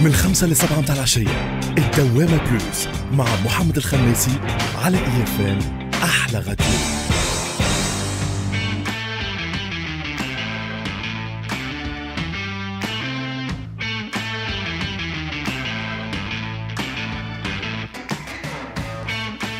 من خمسة لسبعة متاع العشية الدوامة بلوس مع محمد الخماسي على إيفان أحلى غدير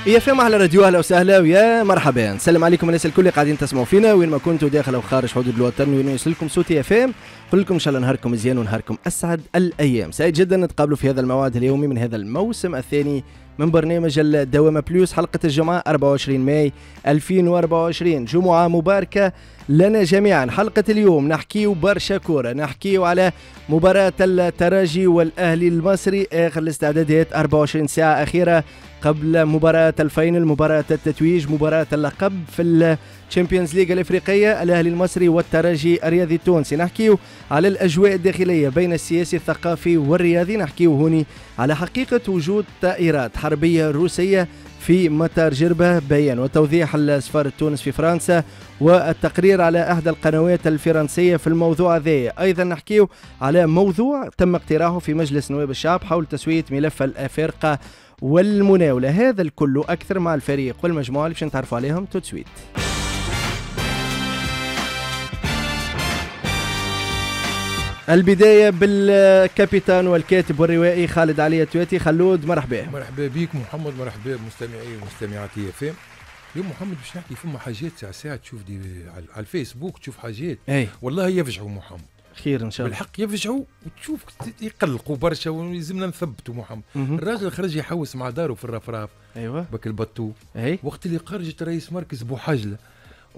يا فهم على راديو اهلا وسهلا ويا مرحبا نسلم عليكم الناس الكل اللي قاعدين تسمعوا فينا وين ما كنتوا داخل او خارج حدود الوطن وين يوصلكم صوت يا فهم كلكم ان شاء الله نهاركم مزيان ونهاركم اسعد الايام سعيد جدا نتقابلوا في هذا الموعد اليومي من هذا الموسم الثاني من برنامج الدوامه بلوس حلقه الجمعه 24 ماي 2024 جمعه مباركه لنا جميعا حلقه اليوم نحكيو برشا كوره نحكيو على مباراه الترجي والاهلي المصري اخر الاستعدادات 24 ساعه اخيره قبل مباراه الفاينل مباراه التتويج مباراه اللقب في تشامبيونز ليغ الافريقيه الاهلي المصري والترجي الرياضي التونسي نحكيو على الاجواء الداخليه بين السياسي الثقافي والرياضي نحكيو هوني على حقيقه وجود طائرات حربيه روسيه في مطار جربة بيان وتوضيح السفارة تونس في فرنسا والتقرير على أحدى القنوات الفرنسية في الموضوع ذي أيضا نحكيه على موضوع تم اقتراحه في مجلس نواب الشعب حول تسوية ملف الأفارقة والمناولة هذا الكل أكثر مع الفريق والمجموعة اللي باش نتعرفوا عليهم تو البداية بالكابيتان والكاتب والروائي خالد علي التواتي خلود مرحبا مرحبا بك محمد مرحبا بمستمعي ومستمعاتي فهم اليوم محمد باش نحكي فما حاجات ساعة ساعة تشوف دي على الفيسبوك تشوف حاجات أي. والله يفجعوا محمد خير ان شاء الله بالحق يفجعوا وتشوف يقلقوا برشا ويلزمنا نثبتوا محمد الراجل خرج يحوس مع داره في الرفراف ايوه بك البطو أي. وقت اللي خرجت رئيس مركز بوحجله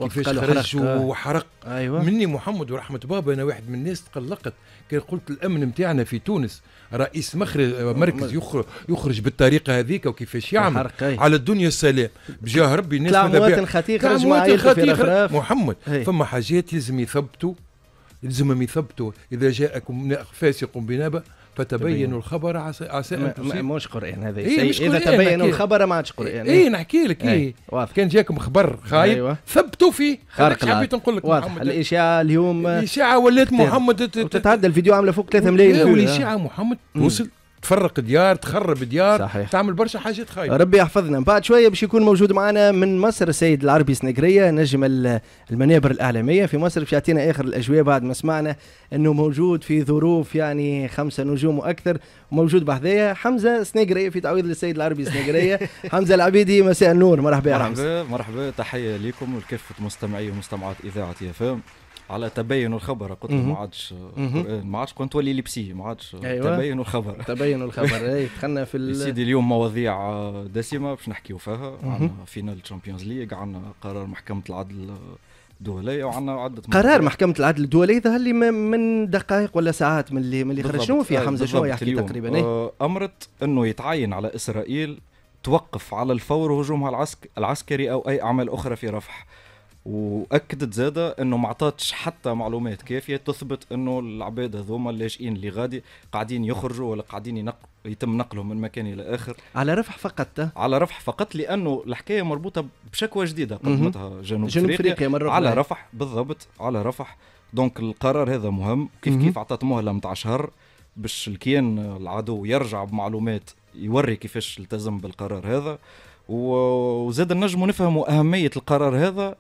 كيفاش خرج آه. وحرق أيوة. مني محمد ورحمه بابا انا واحد من الناس تقلقت كي قلت الامن نتاعنا في تونس رئيس مخرج آه، مركز يخرج, يخرج بالطريقه هذيك وكيفاش يعمل على الدنيا السلام بجاه طيب. ربي الناس طلع الخطيخ رجع الخطيخ محمد هي. فما حاجات لازم يثبتوا لازمهم يثبتوا اذا جاءكم فاسق بنبأ فتبين تبين. الخبر عسى عسى ان مش قران هذا إيه مش اذا تبين الخبر ما عادش قران اي إيه، نحكي لك اي إيه، كان جاكم خبر خايب أيوة. ثبتوا فيه خارق العاده حبيت نقول لك واضح الاشاعه اليوم الاشاعه ولات محمد تتعدى الفيديو عامله فوق 3 ملايين إيه، الاشاعه محمد توصل تفرق ديار تخرب ديار صحيح. تعمل برشا حاجات خايبه ربي يحفظنا بعد شويه باش يكون موجود معنا من مصر السيد العربي سنقريه نجم المنابر الاعلاميه في مصر باش يعطينا اخر الاجواء بعد ما سمعنا انه موجود في ظروف يعني خمسه نجوم واكثر موجود بحذايا حمزه سنقريه في تعويض للسيد العربي سنقريه حمزه العبيدي مساء النور مرحبا يا حمزه مرحبا مرحبا تحيه لكم ولكافه مستمعي ومستمعات اذاعه يا فهم على تبين الخبر قلت له ما عادش إيه، ما عادش كنت تولي لبسي ما عادش أيوة. تبين الخبر تبين الخبر اي دخلنا في ال... سيدي اليوم مواضيع دسمه باش نحكيو فيها عندنا فينال تشامبيونز ليغ عندنا قرار محكمه العدل الدوليه وعندنا عده قرار محكمه العدل الدولي ظهر لي من دقائق ولا ساعات من اللي من اللي خرج شنو فيها حمزه شنو يحكي تقريبا ايه؟ آه، امرت انه يتعين على اسرائيل توقف على الفور هجومها العسك العسكري او اي اعمال اخرى في رفح واكدت زاده انه ما عطاتش حتى معلومات كافيه تثبت انه العباد هذوما اللاجئين اللي غادي قاعدين يخرجوا ولا قاعدين ينقلوا يتم نقلهم من مكان الى اخر على رفح فقط على رفح فقط لانه الحكايه مربوطه بشكوى جديده قدمتها جنوب, جنوب افريقيا مره على رفح بالضبط على رفح دونك القرار هذا مهم كيف مم. كيف عطات مهله نتاع شهر باش الكيان العدو يرجع بمعلومات يوري كيفاش التزم بالقرار هذا وزاد النجم نفهموا اهميه القرار هذا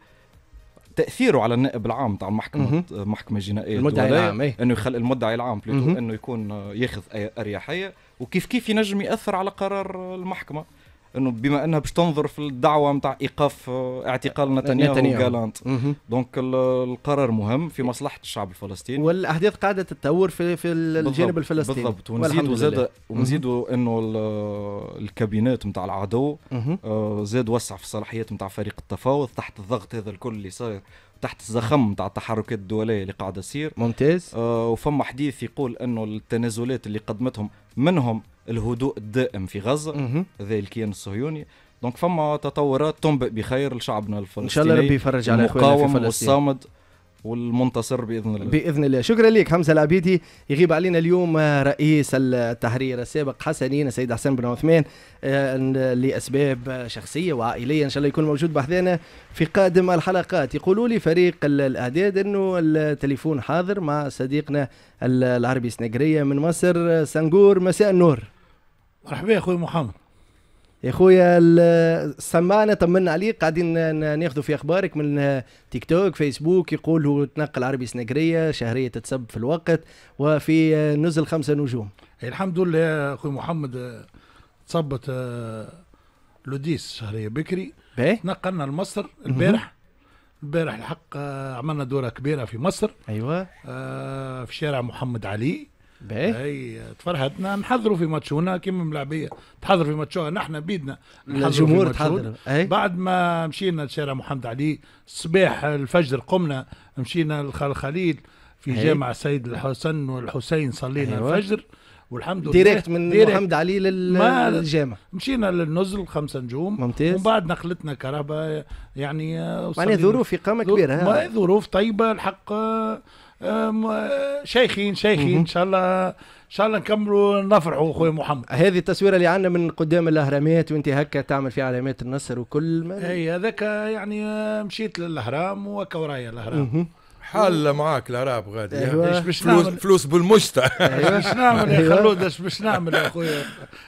تاثيره على النائب العام تاع المحكمه محكمه جنائيه المدعي العام إيه؟ انه يخلي المدعي العام انه يكون آه، ياخذ اريحيه وكيف كيف ينجم ياثر على قرار المحكمه انه بما انها باش تنظر في الدعوه نتاع ايقاف آه، اعتقال نتنياهو وجالانت دونك القرار مهم في مصلحه الشعب الفلسطيني والاحداث قاعده تتطور في في الجانب الفلسطيني بالضبط ونزيدوا زاد ونزيدوا انه الكابينات نتاع العدو آه، زاد وسع في الصلاحيات نتاع فريق التفاوض تحت الضغط هذا الكل اللي صاير تحت الزخم تاع التحركات الدوليه اللي قاعده تصير ممتاز آه وفما حديث يقول انه التنازلات اللي قدمتهم منهم الهدوء الدائم في غزه ذا الكيان الصهيوني دونك فما تطورات تنبئ بخير لشعبنا الفلسطيني ان شاء الله ربي يفرج على المقاوم والصامد والمنتصر باذن الله باذن الله شكرا لك حمزه العبيدي يغيب علينا اليوم رئيس التحرير السابق حسنين السيد حسن بن عثمان آه، لاسباب شخصيه وعائليه ان شاء الله يكون موجود بحذانا في قادم الحلقات يقولوا لي فريق الاعداد انه التليفون حاضر مع صديقنا العربي سنقريه من مصر سنغور مساء النور مرحبا يا اخوي محمد يا خويا السماعه طمنا عليك قاعدين ناخذوا في اخبارك من تيك توك فيسبوك يقولوا تنقل عربي سنقريه شهريه تتسب في الوقت وفي نزل خمسه نجوم الحمد لله اخوي محمد تصبت آه، لوديس شهريه بكري بيه؟ نقلنا لمصر البارح البارح الحق آه، عملنا دوره كبيره في مصر ايوه آه، في شارع محمد علي باهي اي تفرحتنا نحضروا في ماتشونا كيما ملاعبيه تحضر في ماتشونا نحن بيدنا الجمهور تحضر بعد ما مشينا لشارع محمد علي الصباح الفجر قمنا مشينا للخليل في هي. جامع السيد الحسن والحسين صلينا أيوة. الفجر والحمد لله ديريكت من ديريكت. محمد علي للجامع مشينا للنزل خمسة نجوم ممتاز ومن بعد نقلتنا كرهبه يعني آه، معناها ظروف اقامه كبيره ظروف طيبه الحق آه، شيخين شيخين ان شاء الله ان شاء الله نكملوا نفرحوا خويا محمد هذه التصويره اللي عندنا من قدام الاهرامات وانت هكا تعمل في علامات النصر وكل ما اي هذاك يعني آه، مشيت للاهرام وهكا ورايا الاهرام حل معاك الاهرام غادي أيوة. ايش باش فلوس, فلوس بالمشتى ايش باش أيوة. نعمل يا أيوة. خلود ايش باش نعمل يا اخويا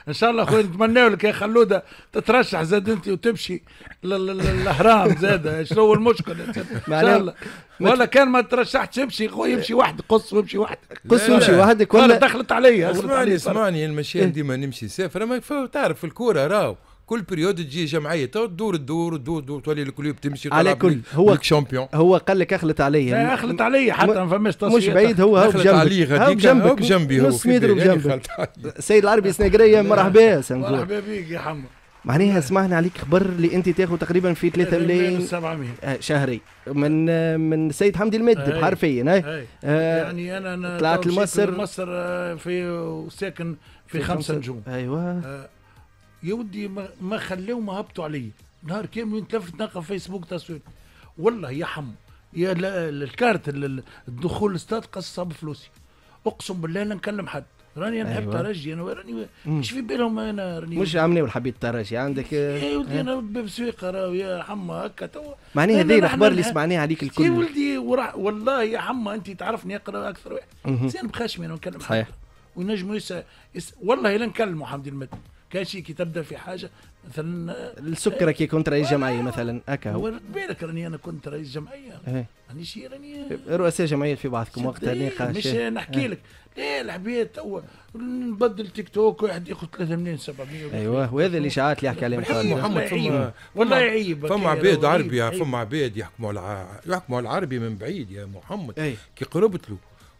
ان شاء الله اخويا نتمنى لك يا خلوده تترشح زاد انت وتمشي للاهرام زاد شنو هو المشكل ان شاء الله ولا كان ما ترشحتش امشي خويا امشي واحد قص وامشي واحد قص وامشي وحدك ولا دخلت عليا اسمعني اسمعني المشيان إيه. ديما نمشي سافر ما تعرف في الكوره راهو كل بريود تجي جمعيه تدور تدور تدور تدور تولي الكلوب تمشي على كل هو شامبيون هو قال لك اخلت عليا اخلت عليا حتى ما فماش تصوير مش بعيد هو هو جنبي هو بجنبك جنبي هو نص متر يعني جنبي سيد العربي سنقريه مرحبا مرحبا بيك يا حمد معناها سمعنا عليك خبر اللي انت تاخذ تقريبا في 3 ملايين 700 آه، شهري من من سيد حمدي المد حرفيا آه، يعني انا طلعت لمصر مصر آه، في ساكن في, في خمسه نجوم ايوه يا ودي ما ما هبطوا علي نهار كامل نتلفت نلقى فيسبوك تصوير والله يا حم يا الكارت الدخول الاستاد قصه بفلوسي اقسم بالله لا نكلم حد راني نحب أيوة. ترجي انا راني مش في بالهم انا راني مش عاملين حبيت الترجي عندك إيه يا ولدي إيه. انا سويقه راهو يا حما هكا توا معناها هذه الاخبار اللي سمعناها عليك الكل يا إيه ولدي والله يا حما انت تعرفني اقرا اكثر واحد زين بخشمي انا نكلم صحيح ونجموا يس... والله لا نكلموا حمدي المد كاشي كي تبدا في حاجه مثلا السكر آه، كي كنت رئيس جمعيه مثلا هكا هو بالك راني انا كنت رئيس جمعيه إيه. راني شي راني رؤساء جمعيه في بعضكم وقتها نقاش مش إيه. نحكي لك لا إيه، الحبيت تو نبدل تيك توك واحد ياخذ 3 مليون 700 ايوه وهذا الاشاعات اللي يحكي عليهم محمد فما والله عيب فما عباد عربي فما عباد يحكموا يحكموا على العربي من بعيد يا محمد كي قربت له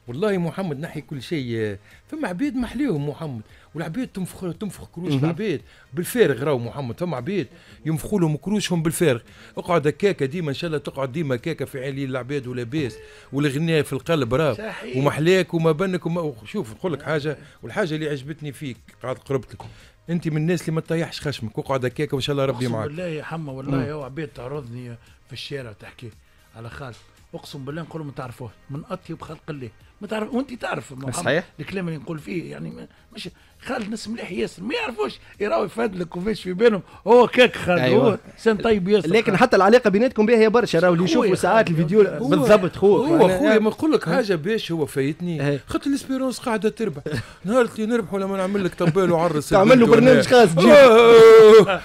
والله محمد نحي كل شيء فما عبيد محليهم محمد والعبيد تنفخ تنفخ كروش العبيد بالفارغ راهو محمد فما عبيد ينفخوا لهم كروشهم بالفارغ اقعد هكاكا ديما ان شاء الله تقعد ديما كاكا في عالي العباد ولاباس والغناء في القلب راه ومحلاك وما بنك وما شوف نقول لك حاجه والحاجه اللي عجبتني فيك قاعد قربت لك انت من الناس اللي ما تطيحش خشمك اقعد هكاكا وان شاء الله ربي معاك والله يا حما والله يا عبيد تعرضني في الشارع تحكي على خالد اقسم بالله نقولوا ما تعرفوه من اطيب خلق الله ما تعرف وانت تعرف صحيح الكلام اللي نقول فيه يعني مش خالد ناس مليح ياسر ما يعرفوش يراوي فادلك وفاش في بينهم هو كاك خالد أيوة. هو انسان طيب ياسر لكن خالد. حتى العلاقه بيناتكم بها هي برشا راهو اللي يشوفوا ساعات الفيديو بالضبط خوك هو خويا ما نقول لك حاجه أه. باش هو فايتني أه. خاطر الاسبيرونس قاعده تربح نهار اللي نربحوا لما نعمل لك طبال وعرس تعمل له برنامج خاص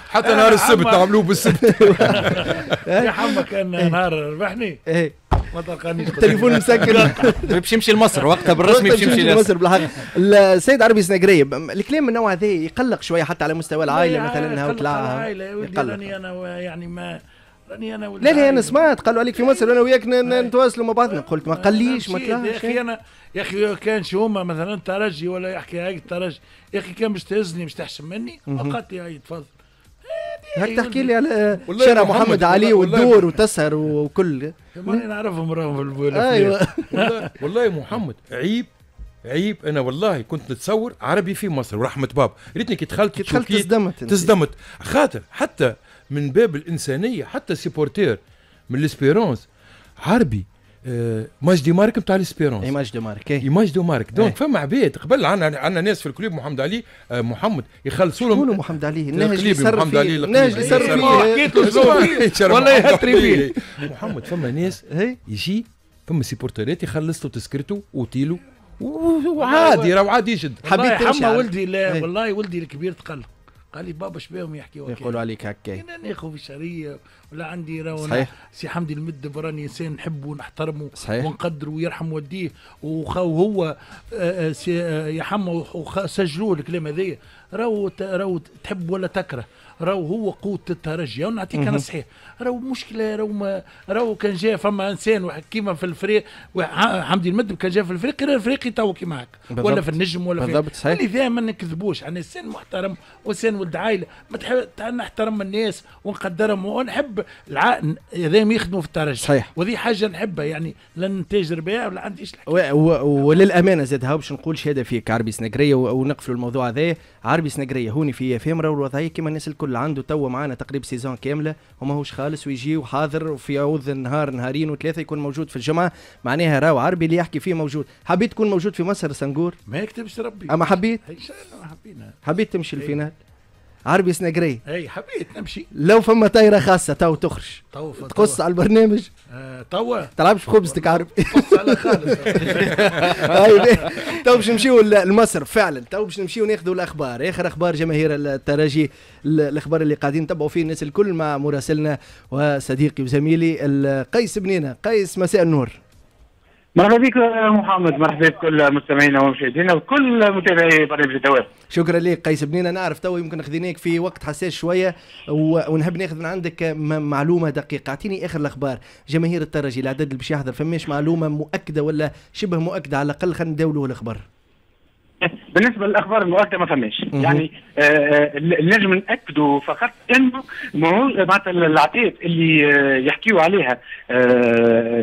حتى أه، نهار السبت تعملوه بالسبت يا حمك انا نهار ربحني ما تلقانيش التليفون مسكر طيب، بشي يمشي لمصر وقتها بالرسمي باش طيب، يمشي لمصر بالحق السيد عربي سنقري الكلام من النوع هذا يقلق شويه حتى على مستوى العائله مثلا هاو طلع يقلق انا يعني ما راني انا لا لا انا سمعت قالوا عليك في مصر انا وياك نتواصلوا مع بعضنا قلت ما قليش ما طلعش يا اخي انا يا اخي كان هما مثلا ترجي ولا يحكي هيك ترجي يا اخي كان باش تهزني باش تحشم مني وقت لي هاي تفضل هك تحكي لي على شارع محمد علي والدور وتسهر وكل ما نعرفهم راهم في ايوه والله, والله محمد عيب عيب انا والله كنت نتصور عربي في مصر ورحمه باب ريتني كي دخلت تصدمت تصدمت خاطر حتى من باب الانسانيه حتى سيبورتير من الاسبيرونس عربي آه، ماج دي مارك نتاع ليسبيرونس اي ماج دو مارك اي ماج دو مارك دونك فما عباد قبل عندنا عندنا ناس في الكليب محمد علي آه، محمد يخلصوا لهم شكون محمد علي الناهج اللي يسر محمد علي اللي يسر فيه والله يهتري فيه محمد فما ناس يجي فما سيبورتريت يخلص له تذكرته وطيله وعادي راه عادي يجد حبيت حما ولدي لا والله ولدي الكبير تقلق قال لي بابا شبيهم يحكيوا يقولوا عليك هكا انا ناخذ في شريه ولا عندي راهو صحيح سي حمدي المد براني انسان نحبه ونحترمه صحيح ونقدره ويرحم والديه وخاو هو آه، آه، يا آه، حما سجلوا الكلام هذايا راهو راهو تحب ولا تكره راهو هو قوه الترجي ونعطيك انا صحيح راهو مشكله راهو راهو كان جاء فما انسان واحد كيما في الفريق حمدي المدب كان جاء في الفريق كان الفريقي تو كيما هكا ولا في النجم ولا في بالضبط صحيح اللي ما نكذبوش انا يعني انسان محترم وانسان ولد عائله ما تحب نحترم الناس ونقدرهم ونحب الع... هذا يخدموا في الترجي صحيح وذي حاجه نحبها يعني لا نتاجر بها ولا عنديش وللامانه زاد هاو باش نقول شهاده فيك عربي سنقريه ونقفلوا الموضوع هذا عربي سنقريه هوني في فيمرا والوضعيه كيما الناس الكل عنده تو معانا تقريبا سيزون كامله وماهوش خارج خالص ويجي وحاضر وفي عوض نهار نهارين وثلاثه يكون موجود في الجمعه معناها راهو عربي اللي يحكي فيه موجود حبيت تكون موجود في مصر سنقور ما يكتبش ربي اما حبيت حبينا حبيت تمشي الفينال عربي سنجري اي حبيت نمشي لو فما طايره خاصه تو تخرج تو تقص على البرنامج آه تو تلعبش بخبزتك عربي تقص على خالص تو باش نمشيو لمصر فعلا تو باش نمشيو ناخذوا الاخبار اخر اخبار جماهير التراجي الاخبار اللي قاعدين نتبعوا فيه الناس الكل مع مراسلنا وصديقي وزميلي قيس بنينه قيس مساء النور مرحبا بك آه، محمد مرحبا بكل مستمعينا ومشاهدينا وكل متابعي برنامج الدوام شكرا لك قيس بنين انا اعرف تو يمكن خذيناك في وقت حساس شويه ونحب ناخذ من عندك معلومه دقيقه اعطيني اخر الاخبار جماهير الترجي العدد اللي باش يحضر فماش معلومه مؤكده ولا شبه مؤكده على الاقل خلينا نداولوا الاخبار بالنسبه للاخبار المؤكده ما فماش يعني النجم آه، آه، ناكدوا فقط انه معناتها العتاد اللي آه، يحكيوا عليها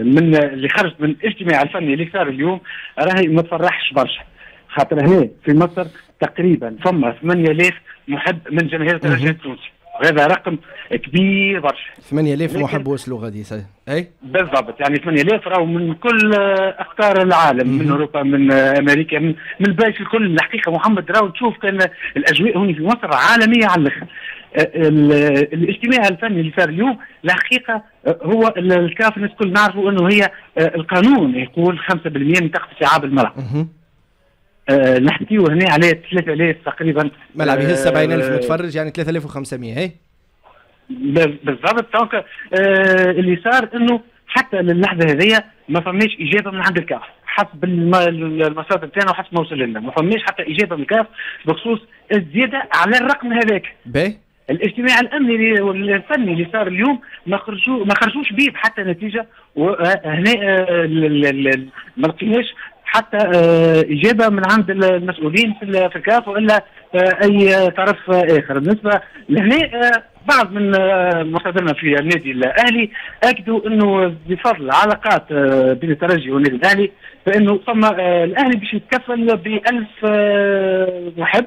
من اللي خرجت من الاجتماع الفني اللي صار اليوم راهي ما تفرحش برشا خاطر هنا في مصر تقريبا فما 8000 محب من جماهير الترجي التونسي هذا رقم كبير برشا 8000 محب وصلوا غادي اي بالضبط يعني 8000 راهو من كل اقطار العالم من اوروبا من امريكا من, من البايش الكل الحقيقه محمد راهو تشوف كان الاجواء هنا في مصر عالميه على الاخر الاجتماع الفني اللي صار اليوم الحقيقه هو الكاف الناس الكل نعرفوا انه هي القانون يقول 5% من طاقه شعاب المراه آه، نحكيو هنا على 3000 تقريبا ملعب يهز 70000 آه، متفرج يعني 3500 هي بالضبط دونك آه اللي صار انه حتى للحظه هذيا ما فماش اجابه من عند الكاف حسب المصادر نتاعنا وحسب ما وصل لنا ما فماش حتى اجابه من الكاف بخصوص الزياده على الرقم هذاك باهي الاجتماع الامني والفني اللي صار اليوم ما خرجوش ما خرجوش به حتى نتيجه وهنا آه، ما لقيناش حتى آه، اجابه من عند المسؤولين في الكاف والا آه، اي طرف اخر بالنسبه لهنا آه، بعض من مصادرنا في النادي الاهلي اكدوا انه بفضل علاقات بين الترجي والنادي الاهلي فانه ثم الاهلي باش يتكفل ب 1000 محب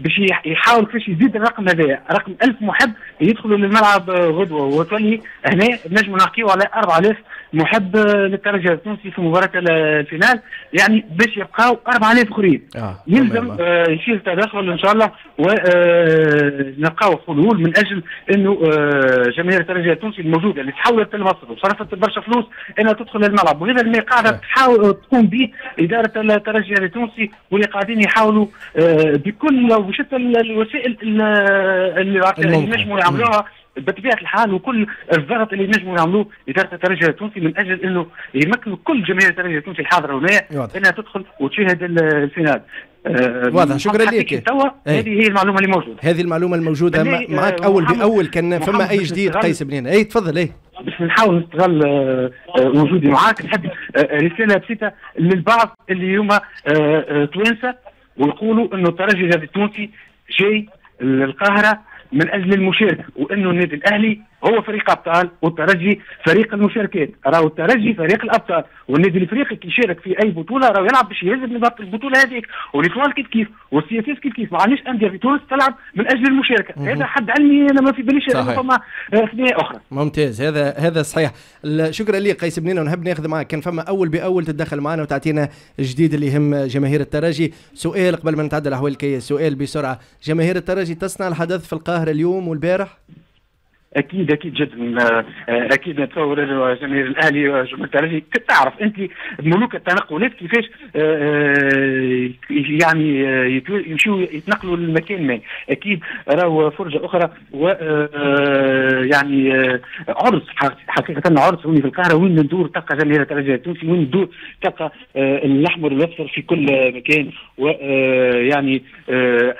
باش يحاول كيفاش يزيد الرقم هذايا رقم 1000 محب يدخلوا للملعب غدوه وتولي هنا نجموا نحكيو على 4000 محب للترجي التونسي في مباراه الفينال يعني باش يبقاو 4000 اخرين آه. يلزم آه يصير تدخل ان شاء الله ونلقاو آه، حلول من اجل انه آه جماهير الترجي التونسي الموجوده اللي تحولت لمصر وصرفت برشا فلوس انها تدخل الملعب وهذا اللي قاعده آه. تحاول تقوم به اداره الترجي التونسي واللي قاعدين يحاولوا آه، بكل وشتى الوسائل اللي ينجموا يعملوها بطبيعه الحال وكل الضغط اللي نجموا نعملوه اداره الترجي التونسي من اجل انه يمكنوا كل جماهير الترجي التونسي الحاضره هنا انها تدخل وتشاهد الفينال آه، واضح شكرا لك إيه. هذه هي المعلومه اللي موجوده هذه المعلومه الموجوده معك آه، اول باول كان فما اي جديد قيس بنين اي تفضل اي باش نحاول نستغل آه، وجودي معاك نحب رساله بسيطه للبعض اللي هما توانسه ويقولوا انه الترجي التونسي جاي للقاهره من اجل المشاركه وانه النادي الاهلي هو فريق ابطال والترجي فريق المشاركات راهو الترجي فريق الابطال والنادي الافريقي كي يشارك في اي بطوله راهو يلعب باش يهز البطوله هذيك والاطوال كيف كيف والسياسات كيف كيف ما عندناش انديه في تونس تلعب من اجل المشاركه مم. هذا حد علمي انا ما في باليش فما آه، ثناء اخرى ممتاز هذا هذا صحيح شكرا لك قيس بنينا ونحب ناخذ معك كان فما اول باول تتدخل معنا وتعطينا الجديد اللي يهم جماهير الترجي سؤال قبل ما نتعدى الاحوال سؤال بسرعه جماهير الترجي تصنع الحدث في القاهره اليوم والبارح اكيد اكيد جدا آه، اكيد نتصور جماهير الاهلي جمهور تعرف انت ملوك التنقلات كيفاش آه، آه، يعني يمشوا يتنقلوا لمكان ما اكيد راهو فرجه اخرى و يعني عرس حقيقه عرس هوني في القاهره وين ندور تلقى جماهير الترجي التونسي وين ندور تلقى الاحمر الاصفر في كل مكان ويعني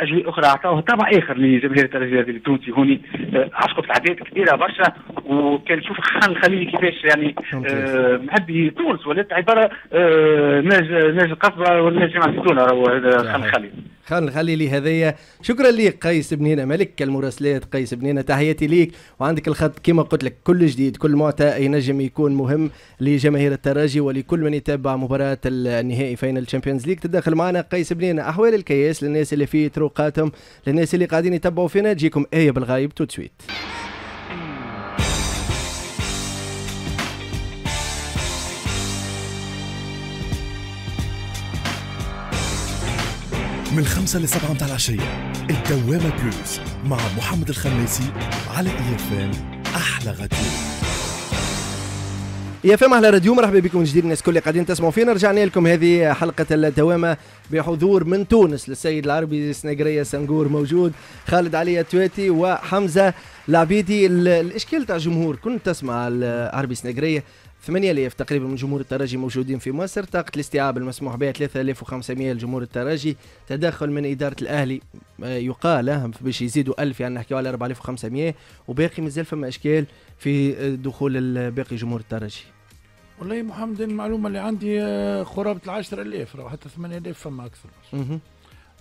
اجواء اخرى اعطوها طابع اخر لجماهير الترجي التونسي هوني اسقط العادات كبيره برشا وكان نشوف خان الخليلي كيفاش يعني آه معبي تونس ولات عباره آه ناج القصبه ولا جامعه التونه راهو خان الخليلي خان الخليلي هذايا شكرا ليك قيس بنينة ملك المراسلات قيس بنينة تحياتي ليك وعندك الخط كما قلت لك كل جديد كل معطى ينجم يكون مهم لجماهير الترجي ولكل من يتابع مباراة النهائي فاينل تشامبيونز ليج تدخل معنا قيس بنينة أحوال الكياس للناس اللي في طرقاتهم للناس اللي قاعدين يتبعوا فينا تجيكم آية بالغايب تو سويت من خمسة 7 متاع العشية الدوامة بلوز مع محمد الخماسي على ام أحلى غدير يا فهم اهلا راديو مرحبا بكم من جديد الناس الكل قاعدين تسمعوا فينا رجعنا لكم هذه حلقه الدوامه بحضور من تونس للسيد العربي السناقريه سنغور موجود خالد علي التواتي وحمزه العبيدي الاشكال تاع الجمهور كنت تسمع العربي السناقريه ثمانية الاف تقريبا من جمهور الترجي موجودين في مصر طاقة الاستيعاب المسموح بها 3500 لجمهور الترجي تدخل من إدارة الأهلي آه، يقال آه، باش يزيدوا 1000 يعني نحكيو على 4500 وباقي مازال فما إشكال في آه، دخول باقي جمهور الترجي والله محمد المعلومة اللي عندي قرابة العشرة ألاف حتى 8000 فما أكثر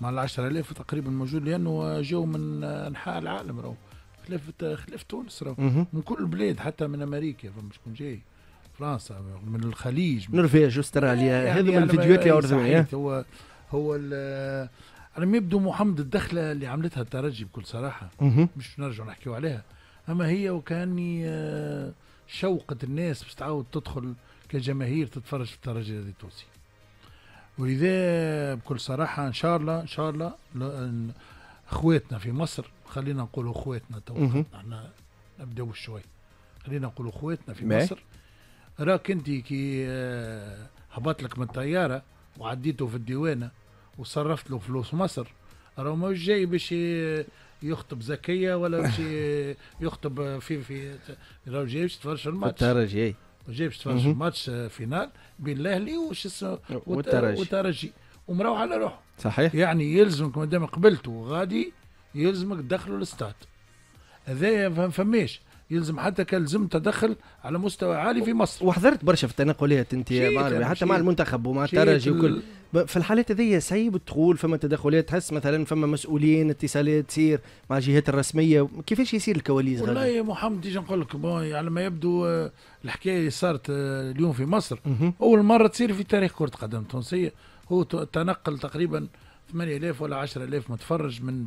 مع العشرة 10000 تقريبا موجود لانه جو من انحاء العالم راهو خلاف خلاف تونس راهو من كل البلاد حتى من امريكا فما شكون جاي فرنسا من الخليج نرفيج استراليا يعني هذا يعني من الفيديوهات اللي إيه، عرضوها هو هو على ما يبدو محمد الدخله اللي عملتها الترجي بكل صراحه مش نرجع نحكيو عليها اما هي وكاني آه، شوقت الناس باش تعاود تدخل كجماهير تتفرج في الترجي التونسي ولذا بكل صراحه ان شاء الله ان شاء الله اخواتنا في مصر خلينا نقول اخواتنا تو احنا نبداو شوي خلينا نقول اخواتنا في مصر راك انت كي آه، هبط لك من الطياره وعديته في الديوانه وصرفت له فلوس مصر راه مش جاي باش يخطب زكيه ولا باش يخطب في في راه جاي باش تفرج الماتش الترجي جاي باش تفرج الماتش آه، فينال بين الاهلي وش اسمه والترجي ومروح على روحه صحيح يعني يلزمك ما دام قبلت وغادي يلزمك تدخله الاستاد هذايا ما فماش يلزم حتى كان لزم تدخل على مستوى عالي في مصر وحضرت برشا في التنقلات انت يعني، حتى مع المنتخب ومع الترجي وكل في الحالات هذيا سايب تقول فما تدخلات تحس مثلا فما مسؤولين اتصالات تصير مع الجهات الرسميه كيفاش يصير الكواليس والله يا محمد تيجي نقول لك على يعني ما يبدو آه، الحكايه صارت آه، اليوم في مصر اول مره تصير في تاريخ كره قدم تونسيه هو تنقل تقريبا 8000 ولا 10000 متفرج من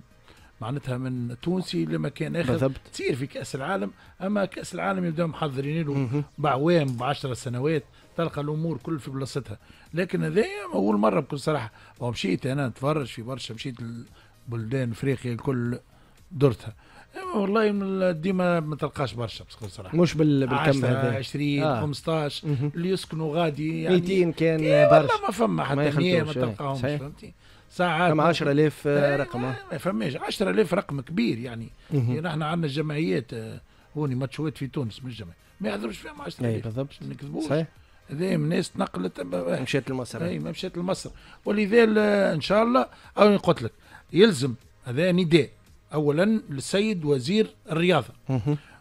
معناتها من تونسي لمكان اخر بالضبط. تصير في كاس العالم اما كاس العالم يبداو محضرين له بعوام ب سنوات تلقى الامور كل في بلاصتها لكن هذايا اول مره بكل صراحه ومشيت انا اتفرج في برشا مشيت البلدان افريقيا الكل درتها والله ديما ما تلقاش برشا بكل صراحه مش بال... بالكم هذا 20 آه. 15 اللي يسكنوا غادي يعني 200 كان برشا ما فما حتى ما, ما إيه. تلقاهمش فهمتي ساعات كم 10000 إيه، رقم آه. ما فماش 10000 رقم كبير يعني, يعني نحن عندنا الجمعيات آه، هوني ماتشوات في تونس مش جمعيه ما يهضروش فيهم 10000 إيه، بالضبط ما نكذبوش صحيح هذا الناس تنقلت مشات لمصر اي مشات لمصر ولذا آه، ان شاء الله او قلت لك يلزم هذا نداء اولا للسيد وزير الرياضه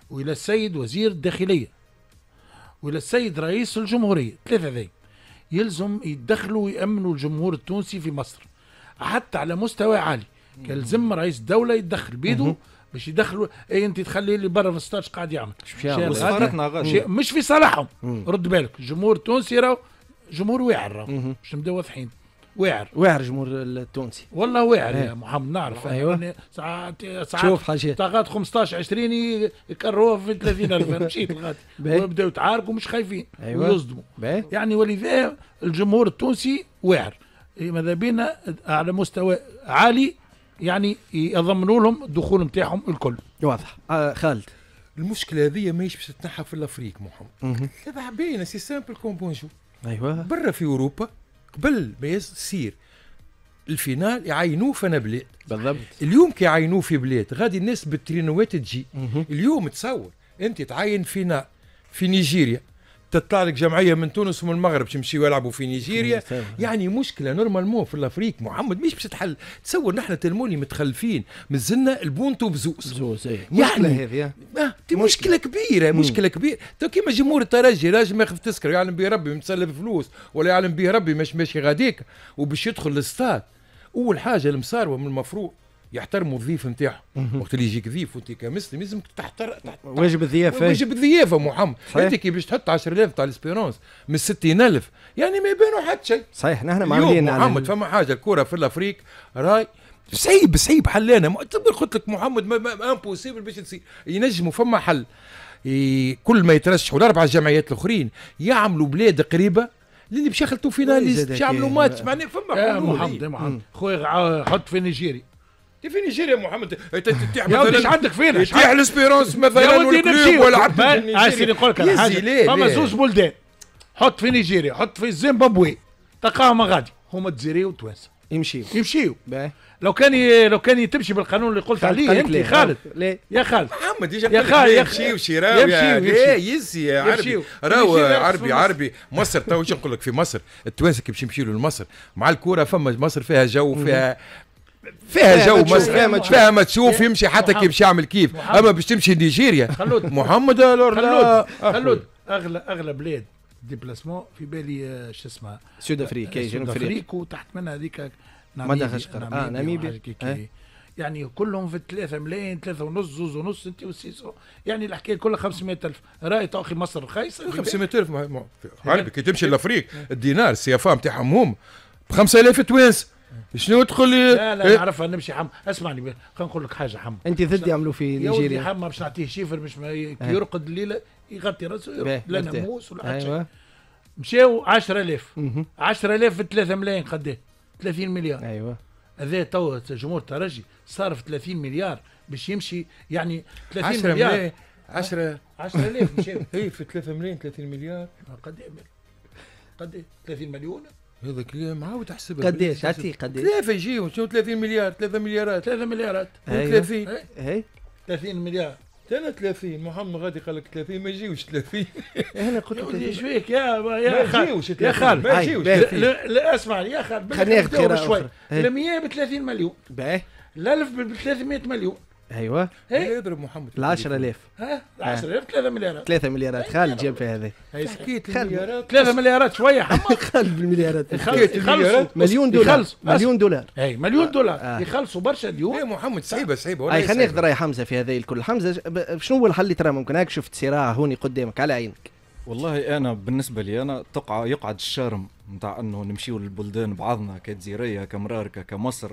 والى السيد وزير الداخليه والى السيد رئيس الجمهوريه ثلاثه ذي يلزم يتدخلوا ويأمنوا الجمهور التونسي في مصر حتى على مستوى عالي كان لازم رئيس الدوله يتدخل بيده باش يدخلوا اي انت تخلي اللي برا في الستاج قاعد يعمل شيء مش في صالحهم رد بالك الجمهور التونسي راهو جمهور واعر باش نبداو واضحين واعر واعر الجمهور التونسي والله واعر يا إيه. محمد نعرف ايوه ساعات ساعات شوف حاجات طاقات 15 20 يكروها في 30000 مشيت لغادي ويبداو يتعاركوا مش خايفين أيوة. ويصدموا يعني ولذا الجمهور التونسي واعر إيه، ماذا بينا آه، على مستوى عالي يعني يضمنوا لهم الدخول نتاعهم الكل واضح آه خالد المشكله هذه ماهيش باش تتنحى في الافريق محمد هذا باينه سي سامبل كون بونجو ايوا برا في اوروبا قبل ما يصير الفينال يعينوه في انا بلاد بالضبط اليوم كي يعينوه في بلاد غادي الناس بالترينوات تجي اليوم تصور انت تعين فينا في نيجيريا تطلع لك جمعيه من تونس ومن المغرب تمشي يلعبوا في نيجيريا يعني مشكله نورمالمون في الافريق محمد مش باش تحل تصور نحن تلموني متخلفين مازلنا البونتو بزوز بزوز ايه. يعني هذه آه مشكله, مشكلة كبيره مشكله كبيره تو كيما جمهور الترجي راجل ماخذ تسكر يعلم به ربي متسلف فلوس ولا يعلم به ربي مش ماشي غاديك وباش يدخل للستاد اول حاجه المصاروه من المفروض يحترموا الضيف نتاعهم وقت اللي يجيك ضيف وانت كمسلم لازمك تحتر واجب الضيافه واجب الضيافه محمد صحيح. انت كي باش تحط 10000 تاع الاسبيرونس من 60000 يعني ما يبانوا حتى شيء صحيح نحن معاملين محمد فما حاجه الكره في الافريق راي صعيب صعيب حلانا قلت لك محمد امبوسيبل باش تصير ينجموا فما حل كل ما يترشحوا الاربعه جمعيات الاخرين يعملوا بلاد قريبه اللي باش يخلطوا فيناليست باش يعملوا ماتش معناه فما حلول محمد محمد خويا حط في نيجيري في نيجيريا محمد تتيح مثلا ايش عندك فينا يتيح الاسبيرونس مثلا والكلوب آه، ولا يا سيدي نقول لك حاجه فما زوج بلدان حط في نيجيريا حط في زيمبابوي تلقاهم غادي هما الجزائري والتوانسه يمشيو يمشيو لو كان لو كان تمشي بالقانون اللي قلت عليه انت ليه. خالد ليه. يا خالد محمد يا خالد يمشيو شراو يا يزي يا عربي راهو عربي عربي مصر تو نقول لك في مصر التوانسه كي يمشي يمشيو لمصر مع الكوره فما مصر فيها جو فيها فيها جو مثلا فيها تشوف يمشي حتى كيف يعمل كيف اما باش تمشي نيجيريا محمد خلود خلود اغلى اغلى بلاد ديبلاسمون في بالي آه، شو اسمه سود آه، افريكا سود افريكا وتحت منها هذيك مدغشقر اه ناميبيا آه. يعني كلهم في الثلاثة ملايين ثلاثة ونص زوز ونص انت وسيسو يعني الحكايه كلها 500000 راي تاخي مصر 500 500000 عربي كي تمشي لافريق الدينار السي اف نتاعهم هم ب 5000 توانس شنو تقول لي لا لا إيه. نعرفها نمشي حم اسمعني خلينا نقول لك حاجه حم انت ضد يعملوا في نيجيريا يا حم باش نعطيه شيفر باش إيه. يرقد الليله يغطي راسه إيه، لا ناموس ولا حتى أيوة. شيء مشاو 10000 10000 في 3 ملايين قد 30 مليار ايوه هذا تو جمهور الترجي صارف 30 مليار باش يمشي يعني 30 مليار 10 10000 مشاو اي في 3 ملايين 30 مليار قد ايه قد ايه 30 مليون هذاك كلام عاود تحسبها قداش عطي قداش ثلاثة يجيو شنو 30 مليار 3 مليارات 3 مليارات 30 أيوه. اي 30 مليار 30 محمد غادي قال لك 30 ما يجيوش 30 انا قلت لك ايش فيك يا يا خالد يا خالد ما يجيوش لا اسمع يا خالد خلينا نختار شوي ال 100 ب 30 مليون باهي ال 1000 ب 300 مليون ايوه إيه؟ يضرب محمد 10000 ها 10000 3 مليارات 3 مليارات خالد جاب فيها هذه حكيت المليارات 3 مليارات شويه حمد خالد بالمليارات حكيت المليارات مليون دولار مليون دولار اي مليون دولار إيه، آه. آه. يخلصوا برشا ديون اي محمد صعيبه صعيبه اي خليني ناخذ راي حمزه في هذا الكل حمزه شنو هو الحل اللي ترى ممكن هاك شفت صراع هوني قدامك على عينك والله انا بالنسبه لي انا تقع يقعد الشارم نتاع انه نمشيو للبلدان بعضنا كجزيريه كمراركه كمصر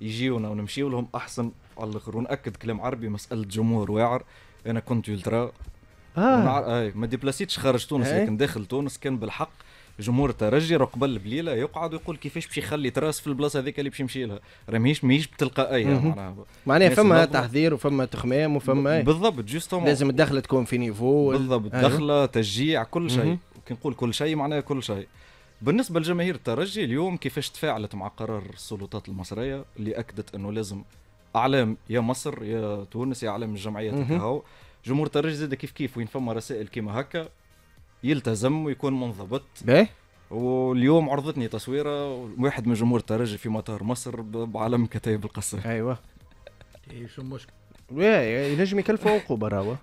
يجيونا ونمشيو لهم احسن على الاخر وناكد كلام عربي مساله جمهور واعر انا كنت يلترا اه ونع... اي آه، ما ديبلاسيتش خارج تونس إيه. لكن داخل تونس كان بالحق جمهور الترجي قبل بليله يقعد ويقول كيفاش باش يخلي تراس في البلاصه هذيك اللي باش يمشي لها راه ماهيش ماهيش بتلقائيه معناها معناها فما تحذير وفما تخمام وفما إيه. بالضبط جوستومون لازم الدخله تكون في نيفو بالضبط أيوه. دخله تشجيع كل شيء كي نقول كل شيء معناها كل شيء بالنسبه لجماهير الترجي اليوم كيفاش تفاعلت مع قرار السلطات المصريه اللي اكدت انه لازم اعلام يا مصر يا تونس يا اعلام الجمعيات هاو جمهور طريق زاد كيف كيف وين فما رسائل كيما هكا يلتزم ويكون منضبط باهي واليوم عرضتني تصويره واحد من جمهور الترجي في مطار مصر بعلم كتايب القصر ايوه إيه، شو المشكل ينجم يكلفوا عقوبه راهو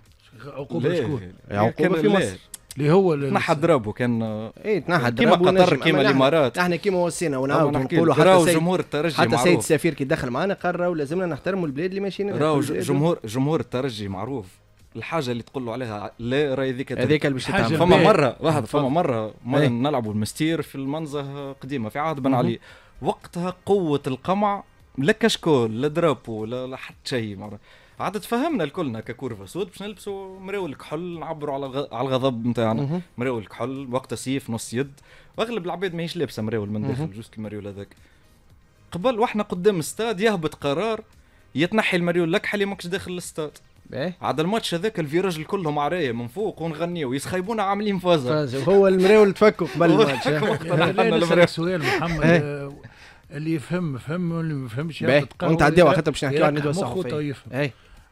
عقوبه شكون؟ عقوبه في مصر اللي هو تنحى ضربه كان اي تنحى كيما قطر كيما الامارات احنا كيما وصينا ونعاود نقولوا حتى جمهور الترجي حتى سيد السفير كي دخل معنا قال راهو لازمنا نحترموا البلاد اللي ماشيين راهو جمهور جمهور الترجي معروف الحاجه اللي تقول له عليها لا راهي هذيك هذيك اللي باش تعمل فما مره واحد فما مره مره إيه. نلعبوا المستير في المنزه قديمه في عهد بن علي وقتها قوه القمع لا كشكول لا درابو لا حتى شيء مره عاد تفهمنا الكلنا ككورفا سود باش نلبسوا مراول الكحل نعبروا على على الغضب نتاعنا مراول الكحل وقت سيف نص يد واغلب العباد ماهيش لابسه مراول من داخل جوست المريول هذاك قبل واحنا قدام ستاد يهبط قرار يتنحي المريول لك اللي ماكش داخل الستاد إيه. عاد الماتش هذاك الفيراج كلهم عرايه من فوق ونغنيو يسخيبونا عاملين فازا هو المراول تفكوا قبل الماتش سؤال محمد إيه. اللي يفهم فهم واللي ما يفهمش وانت عديوا خاطر باش نحكيو على الندوه الصحفيه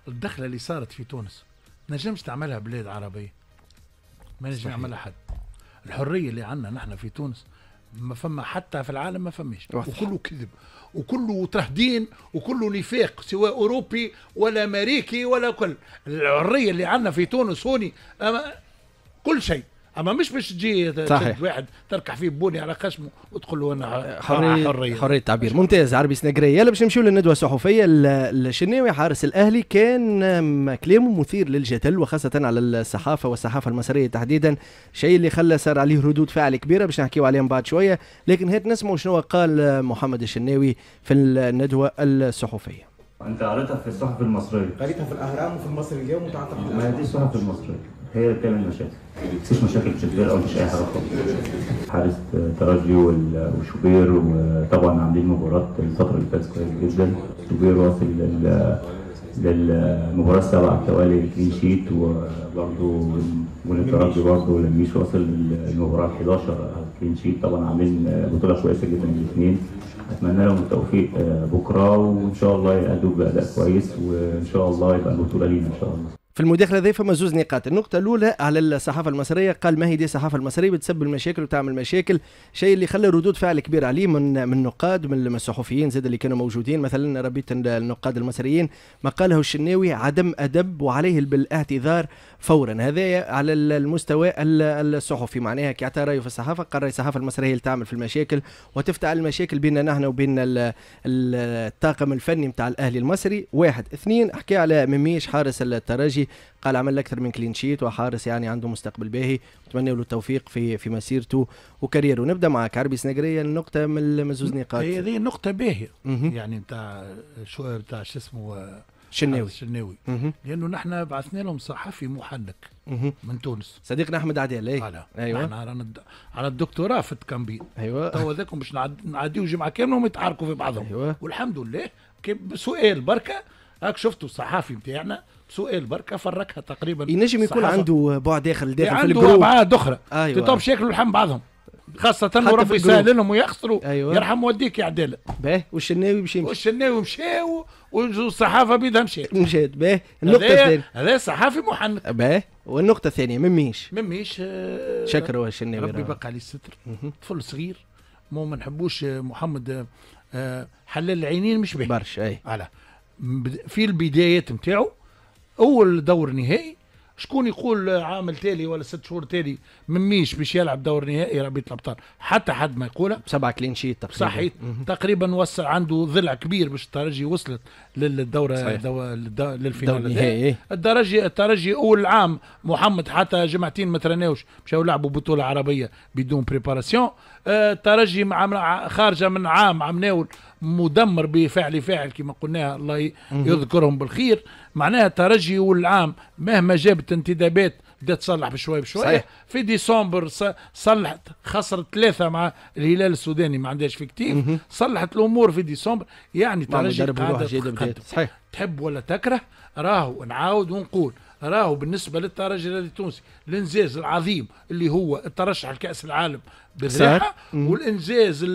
الدخله اللي صارت في تونس نجمش تعملها بلاد عربيه ما نجم يعملها حد الحريه اللي عندنا نحن في تونس ما فما حتى في العالم ما فماش وكله كذب وكله ترهدين وكله نفاق سواء اوروبي ولا امريكي ولا كل الحريه اللي عندنا في تونس هوني كل شيء اما مش باش تجي صحيح واحد تركح فيه بوني على خشمه وتقول له انا حريه حريه, حرية التعبير ممتاز عربي سنقري يلا باش نمشيو للندوه الصحفيه الشناوي حارس الاهلي كان كلامه مثير للجدل وخاصه على الصحافه والصحافه المصريه تحديدا شيء اللي خلى صار عليه ردود فعل كبيره باش نحكيو عليهم بعد شويه لكن هات نسمعوا شنو قال محمد الشناوي في الندوه الصحفيه انت قريتها في الصحف المصريه قريتها في الاهرام وفي المصري اليوم وتعتقد ما هي دي الصحف المصريه هي اللي بتعمل مشاكل فيش مشاكل في كبيره او مش اي حاجه خالص حارس ترجي وشوبير وطبعا عاملين مباراه الفتره اللي فاتت كويس جدا شوبير واصل للمباراه السابعه التوالي كلين شيت وبرده والترجي برده لميش واصل للمباراه ال 11 كلين شيت طبعا عاملين بطوله كويسه جدا الاثنين اتمنى لهم التوفيق آه، بكره وان شاء الله يأدوا باداء كويس وان شاء الله يبقى البطوله لينا ان شاء الله في المداخله ذي فما زوز نقاط النقطه الاولى على الصحافه المصريه قال ما هي دي الصحافه المصريه بتسبب المشاكل وتعمل مشاكل شيء اللي خلى ردود فعل كبيره عليه من من نقاد من الصحفيين زاد اللي كانوا موجودين مثلا ربيت النقاد المصريين ما قاله الشناوي عدم ادب وعليه بالاعتذار فورا هذا على المستوى الصحفي معناها كي اعطى رايه في الصحافه قال الصحافه المصريه اللي تعمل في المشاكل وتفتعل المشاكل بيننا نحن وبين الطاقم الفني نتاع الاهلي المصري واحد اثنين حكى على مميش حارس الترجي قال عمل اكثر من كلين شيت وحارس يعني عنده مستقبل باهي نتمنى له التوفيق في في مسيرته وكاريره ونبدا مع كاربي سنغريه النقطه من زوز نقاط هي هذه النقطه باهيه يعني نتاع شو نتاع شو اسمه آه، شناوي شناوي لانه نحن بعثنا لهم صحفي محنك من تونس صديقنا احمد عديل اي ايوه نحن على على الدكتوراه في التكامبي ايوه تو هذاكم باش نعديو جمعه كامله يتحركوا في بعضهم أيوة. والحمد لله سؤال بركه هاك شفتوا الصحافي نتاعنا سؤال بركة فركها تقريبا ينجم يكون عنده بعد داخل داخل يعني أيوة. في الجروب عنده ابعاد اخرى أيوة. تطوب ياكلوا لحم بعضهم خاصة وربي يسهل لهم ويخسروا أيوة. يرحم والديك يا عدالة باهي والشناوي مشي والشناوي مشاو والصحافة بيدها مشات مشات باهي النقطة الثانية هذا صحافي محنك باهي والنقطة الثانية مميش مميش آه شكروا الشناوي ربي بقى عليه الستر طفل صغير ما نحبوش آه، محمد آه،, آه حلال العينين مش به برشا اي على في البدايات نتاعو اول دور نهائي شكون يقول عامل تالي ولا ست شهور تالي مميش باش يلعب دور نهائي ربيع الابطال حتى حد ما يقولها سبعة كلين شيت تقريبا صحيح تقريبا وصل عنده ضلع كبير باش الترجي وصلت للدوره للفينال النهائي الترجي الترجي اول عام محمد حتى جمعتين ما ترناوش مشاو لعبوا بطوله عربيه بدون بريباراسيون آه، الترجي مع خارجه من عام عم ناول مدمر بفعل فاعل كما قلناها الله يذكرهم بالخير معناها الترجي والعام مهما جابت انتدابات بدات تصلح بشوي بشوي صحيح. في ديسمبر صلحت خسرت ثلاثة مع الهلال السوداني ما عندهاش في كتير صلحت الأمور في ديسمبر يعني ترجي قاعدة صحيح تحب ولا تكره راهو نعاود ونقول راهو بالنسبه للترجي التونسي الانجاز العظيم اللي هو الترشح لكاس العالم بالراحه والانجاز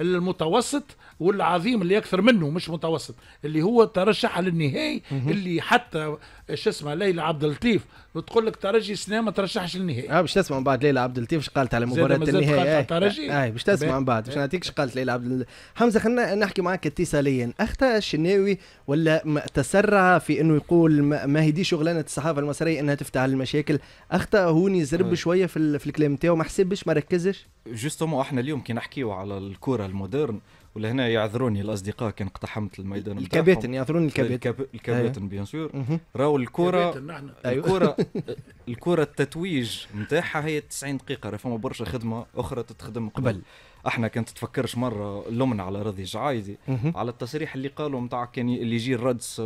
المتوسط والعظيم اللي اكثر منه مش متوسط اللي هو ترشح للنهائي اللي حتى شو اسمه ليلى عبد اللطيف بتقول لك ترجي سنه ما ترشحش للنهائي اه باش تسمع من بعد ليلى عبد اللطيف ايش قالت على مباراه النهائي اي باش آه، آه، تسمع من بعد باش نعطيك ايش قالت ليلى عبد اللطيف حمزه خلينا نحكي معك اتصاليا اخطا الشناوي ولا تسرع في انه يقول ما هي دي شغلانه الصحافه المصريه انها تفتح المشاكل اخطا هوني زرب شويه في, في الكلام نتاعو ما حسبش ما ركزش جوستومون احنا اليوم كي نحكيو على الكره المودرن ولهنا يعذروني الاصدقاء كان اقتحمت الميدان الكباتن يعذروني الكباتن أيوه. الكباتن بيان سور راهو الكره أيوه. الكره الكره التتويج نتاعها هي 90 دقيقه راه فما برشا خدمه اخرى تتخدم قبل, قبل. احنا كانت تفكرش مره لمن على رضي جعايدي على التصريح اللي قالوا نتاع كان اللي يجي الردس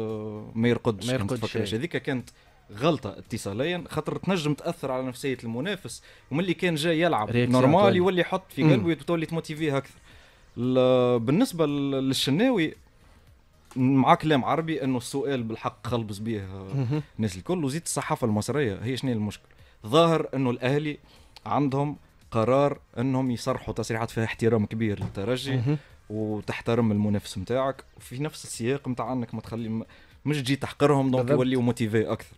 ما يرقدش ما يرقدش هذيك كانت غلطه اتصاليا خاطر تنجم تاثر على نفسيه المنافس ومن اللي كان جاي يلعب نورمال يولي يحط في قلبه وتولي تموتيفيه اكثر بالنسبه للشناوي مع كلام عربي انه السؤال بالحق خلبز بيه الناس الكل وزيد الصحافه المصريه هي شنو المشكل ظاهر انه الاهلي عندهم قرار انهم يصرحوا تصريحات فيها احترام كبير للترجي وتحترم المنافس نتاعك في نفس السياق نتاع انك ما تخلي مش تجي تحقرهم دونك يوليو موتيفي اكثر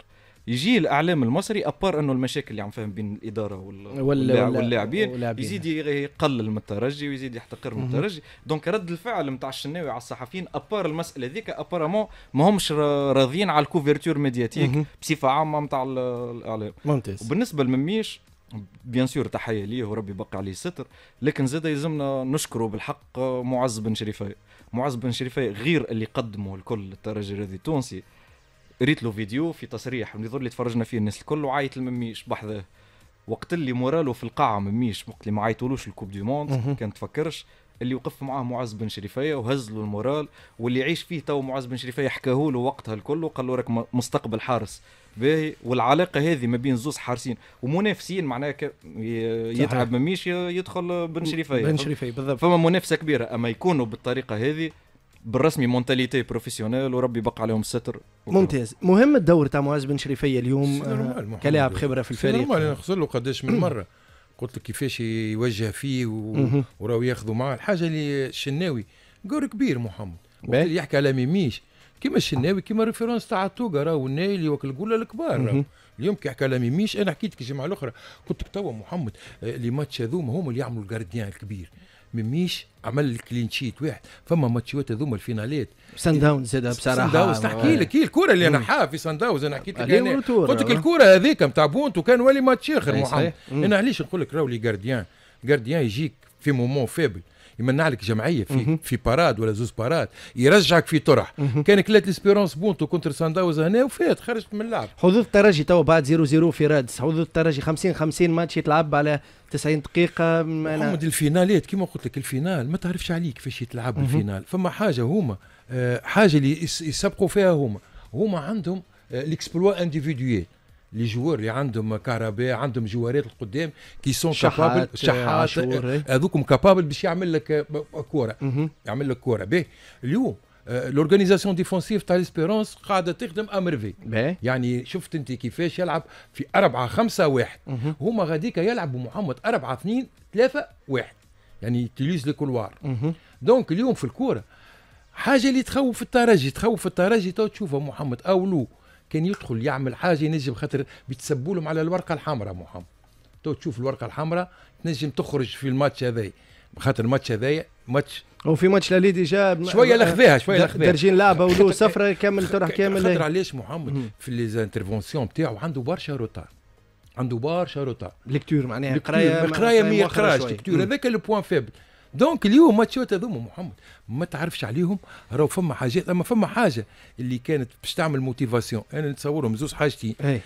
يجي الاعلام المصري ابار انه المشاكل اللي عم فاهم بين الاداره واللاعبين يزيد يقلل من الترجي ويزيد يحتقر من الترجي دونك رد الفعل نتاع الشناوي على الصحفيين ابار المساله ذيك ابارامون ما همش راضيين على الكوفرتور ميدياتيك بصفه عامه نتاع الاعلام ممتاز وبالنسبه لمميش بيان سور تحيه ليه وربي يبقى عليه الستر لكن زاد يلزمنا نشكره بالحق معز بن شريفاي معز بن شريفاي غير اللي قدمه الكل الترجي الرياضي التونسي ريت له فيديو في تصريح من اللي تفرجنا فيه الناس الكل وعيط لمميش بحذاه وقت اللي مورالو في القاعه مميش وقت اللي ما عيطولوش الكوب دي موند كان تفكرش اللي وقف معاه معز بن شريفيه وهز له المورال واللي يعيش فيه تو معز بن شريفيه حكاه له وقتها الكل وقال له راك مستقبل حارس باهي والعلاقه هذه ما بين زوز حارسين ومنافسين معناها يتعب مميش يدخل بن شريفيه بن شريفيه بالضبط فما منافسه كبيره اما يكونوا بالطريقه هذه بالرسمي مونتاليتي بروفيسيونيل وربي بقى عليهم الستر ممتاز مهم الدور تاع معاذ بن شريفيه اليوم آه كلاعب خبره في الفريق نورمال خسر له قداش من مره قلت لك كيفاش يوجه فيه و... وراو ياخذوا معاه الحاجه اللي الشناوي جور كبير محمد اللي يحكي على ميميش كيما الشناوي كيما ريفيرونس تاع توكا راهو النايلي وكالجوله الكبار اليوم كي حكى على ميميش انا حكيت لك الجمعه الاخرى قلت لك توا محمد اللي آه، ماتش هذوما هما اللي يعملوا الجارديان الكبير مميش عمل كلين شيت واحد فما ماتشيوات هذوما الفينالات سان داونز زاد بصراحه سان داونز تحكي لك هي الكره اللي انا حاف في سان داونز انا حكيت لك يعني انا قلت لك الكره هذيك نتاع بونتو كان ولي ماتش اخر محمد انا علاش نقول لك لي جارديان جارديان يجيك في مومون فيبل يمنع لك جمعيه في مه. في باراد ولا زوز باراد يرجعك في طرح مه. كان كلات ليسبيرونس بونتو كونتر سان داوز هنا وفات خرجت من اللعب حظوظ الترجي تو بعد 0 0 في رادس حظوظ الترجي 50 50 ماتش يتلعب على 90 دقيقه محمد الفينالات إيه، كما قلت لك الفينال ما تعرفش عليك كيفاش يتلعب الفينال فما حاجه هما آه، حاجه اللي يسبقوا فيها هما هما عندهم آه، ليكسبلوا انديفيدويال لي جوار اللي عندهم كهرباء عندهم جوارات القدام كي سون كابابل شحات إيه. هذوكم كابابل باش يعمل لك كوره يعمل لك كوره به اليوم لورغانيزاسيون ديفونسيف تاع ليسبيرونس قاعده تخدم امرفي يعني شفت انت كيفاش يلعب في 4 5 1 هما غاديك يلعبوا محمد 4 2 3 1 يعني لي كولوار دونك اليوم في الكوره حاجه اللي تخوف الترجي تخوف الترجي تو تشوفه محمد اولو كان يدخل يعمل حاجه ينجم خاطر بيتسبوا لهم على الورقه الحمراء محمد تو تشوف الورقه الحمراء تنجم تخرج في الماتش هذايا خاطر الماتش هذايا ماتش وفي ماتش لالي ديجا شويه لخذاها شويه لخذاها درجين لعبه ولو سفره كامل تروح كامل خاطر علاش محمد في ليزانترفونسيون تاعو عنده برشا روتار عنده برشا روتار ليكتور معناها قرايه قرايه ما قراش ليكتور هذاك البوان فيبل دونك اليوم ماتشات هذوما محمد ما تعرفش عليهم راهو فما حاجات اما فما حاجه اللي كانت باش تعمل موتيفاسيون انا نتصورهم زوز حاجتين آه،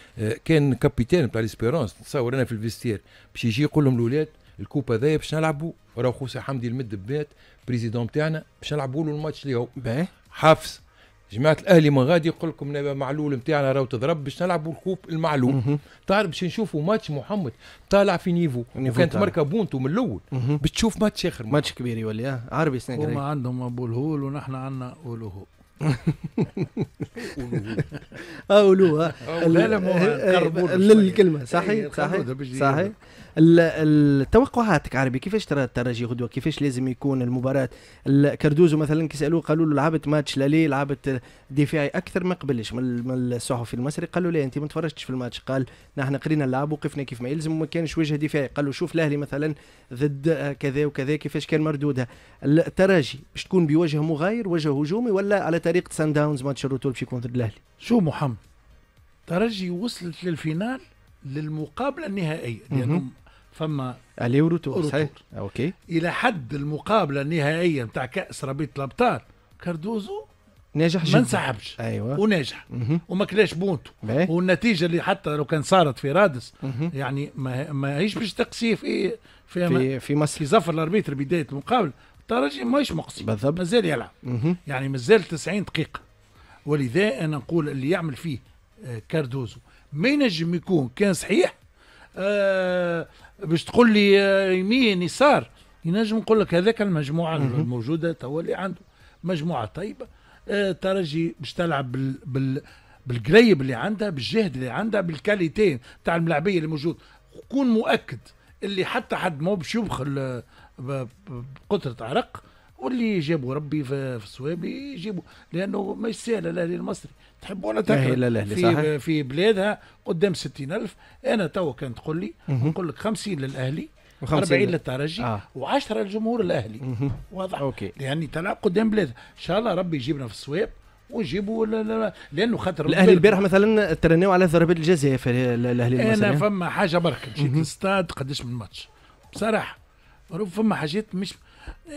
كان كابيتان بتاع ليسبيرونس نتصور انا في الفيستير باش يجي يقول لهم الاولاد الكوبا هذايا باش نلعبوا راهو خوسا حمدي المد بريزيدون تاعنا باش نلعبوا له الماتش اليوم حافظ جماعه الاهلي ما غادي يقول لكم معلول نتاعنا راهو تضرب باش نلعبوا الكوب المعلول تعرف باش نشوفوا ماتش محمد طالع في نيفو, نيفو كانت مركه بونتو من الاول باش تشوف ماتش اخر ماتش كبير يولي عربي سنة هما عندهم ابو الهول ونحن عندنا اولوهو اولوها لا لا الكلمه صحيح صحيح صحيح التوقعاتك عربي كيفاش ترى الترجي غدوه كيفاش لازم يكون المباراه كاردوزو مثلا كي سالوه قالوا له لعبت ماتش لالي لعبت دفاعي اكثر ما قبلش من الصحفي المصري قالوا له لا انت ما تفرجتش في الماتش قال نحن قرينا اللعب وقفنا كيف ما يلزم وما كانش وجه دفاعي قالوا شوف الاهلي مثلا ضد كذا وكذا كيفاش كان مردودها الترجي باش تكون بوجه مغاير وجه هجومي ولا على طريقه سان داونز ماتش الروتول باش يكون ضد الاهلي شو محمد ترجي وصلت للفينال للمقابله النهائيه لانه فما اليورو تور صحيح اوكي الى حد المقابله النهائيه نتاع كاس ربيط الابطال كاردوزو ناجح جدا ما انسحبش ايوه وناجح وما كلاش بونتو والنتيجه اللي حتى لو كان صارت في رادس مه. يعني ما ما هيش باش تقصي إيه، في في في, في مصر في ظفر الاربيتر بدايه المقابله الترجي ماهيش مقصي بالضبط مازال يلعب مه. يعني مازال 90 دقيقه ولذا انا نقول اللي يعمل فيه آه، كاردوزو ما ينجم يكون كان صحيح آه، باش تقول لي آه، يمين يسار ينجم نقول لك هذاك المجموعه الموجوده توا اللي عنده مجموعه طيبه آه، ترجي باش تلعب بال, بال بالقريب اللي عندها بالجهد اللي عندها بالكاليتي تاع الملاعبيه اللي موجود كون مؤكد اللي حتى حد ما باش يبخل بقطره عرق واللي جابوا ربي في السوابي يجيبوا لانه ما يستاهل الاهلي المصري تحب ولا تكره إيه، في في بلادها قدام 60000 انا تو كان تقول لي نقول لك 50 للاهلي 40 للترجي آه. و10 للجمهور الاهلي واضح اوكي يعني تلعب قدام بلادها ان شاء الله ربي يجيبنا في الصواب ويجيبوا لانه خاطر الاهلي البارح مثلا ترناو على ضربات الجزاء في الاهلي المصري انا فما حاجه برك مشيت للستاد قداش من ماتش بصراحه فما حاجات مش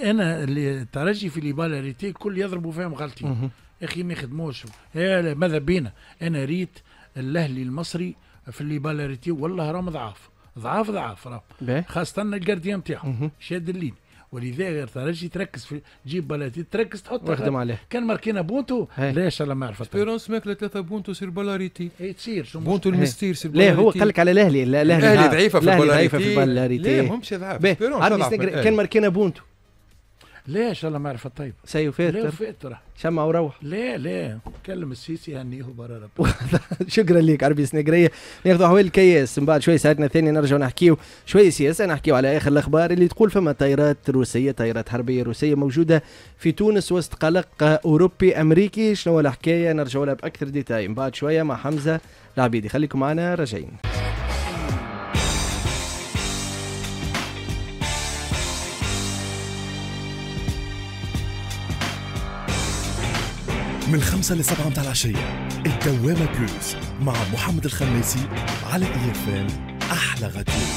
انا اللي ترجي في ريتي الكل يضربوا فيهم غلطي يا اخي ما يخدموش ماذا بينا انا ريت الاهلي المصري في ريتي والله راهم ضعاف ضعاف ضعاف راهم خاصه الجارديان تاعهم شاد اللين ولذا ترجي تركز في تجيب بلاتي تركز تحط واخدم عليه كان ماركينا بونتو لا ان شاء الله ما عرفت سبيرونس ماكله ثلاثه بونتو سير بلاريتي اي تصير بونتو المستير سير لا هو قال لك على الاهلي الاهلي ضعيفه في البلاريتي لا همش ضعاف إيه. كان ماركينا بونتو ليش الله ما طيبة الطيب سيو فيتر ليه وفاتر شمع وروح ليه ليه كلم السيسي هنيه برا شكرا ليك عربي سنقريه ناخذ احوال الكياس من بعد شوي ساعتنا الثانيه نرجع نحكيو شوي سياسه نحكيو على اخر الاخبار اللي تقول فما طائرات روسيه طائرات حربيه روسيه موجوده في تونس وسط قلق اوروبي امريكي شنو الحكايه نرجعوا لها باكثر ديتاي من بعد شويه مع حمزه العبيدي خليكم معنا راجعين من خمسة لسبعة متاع العشية الدوامة بلوس مع محمد الخماسي على اي اف ام احلى غدية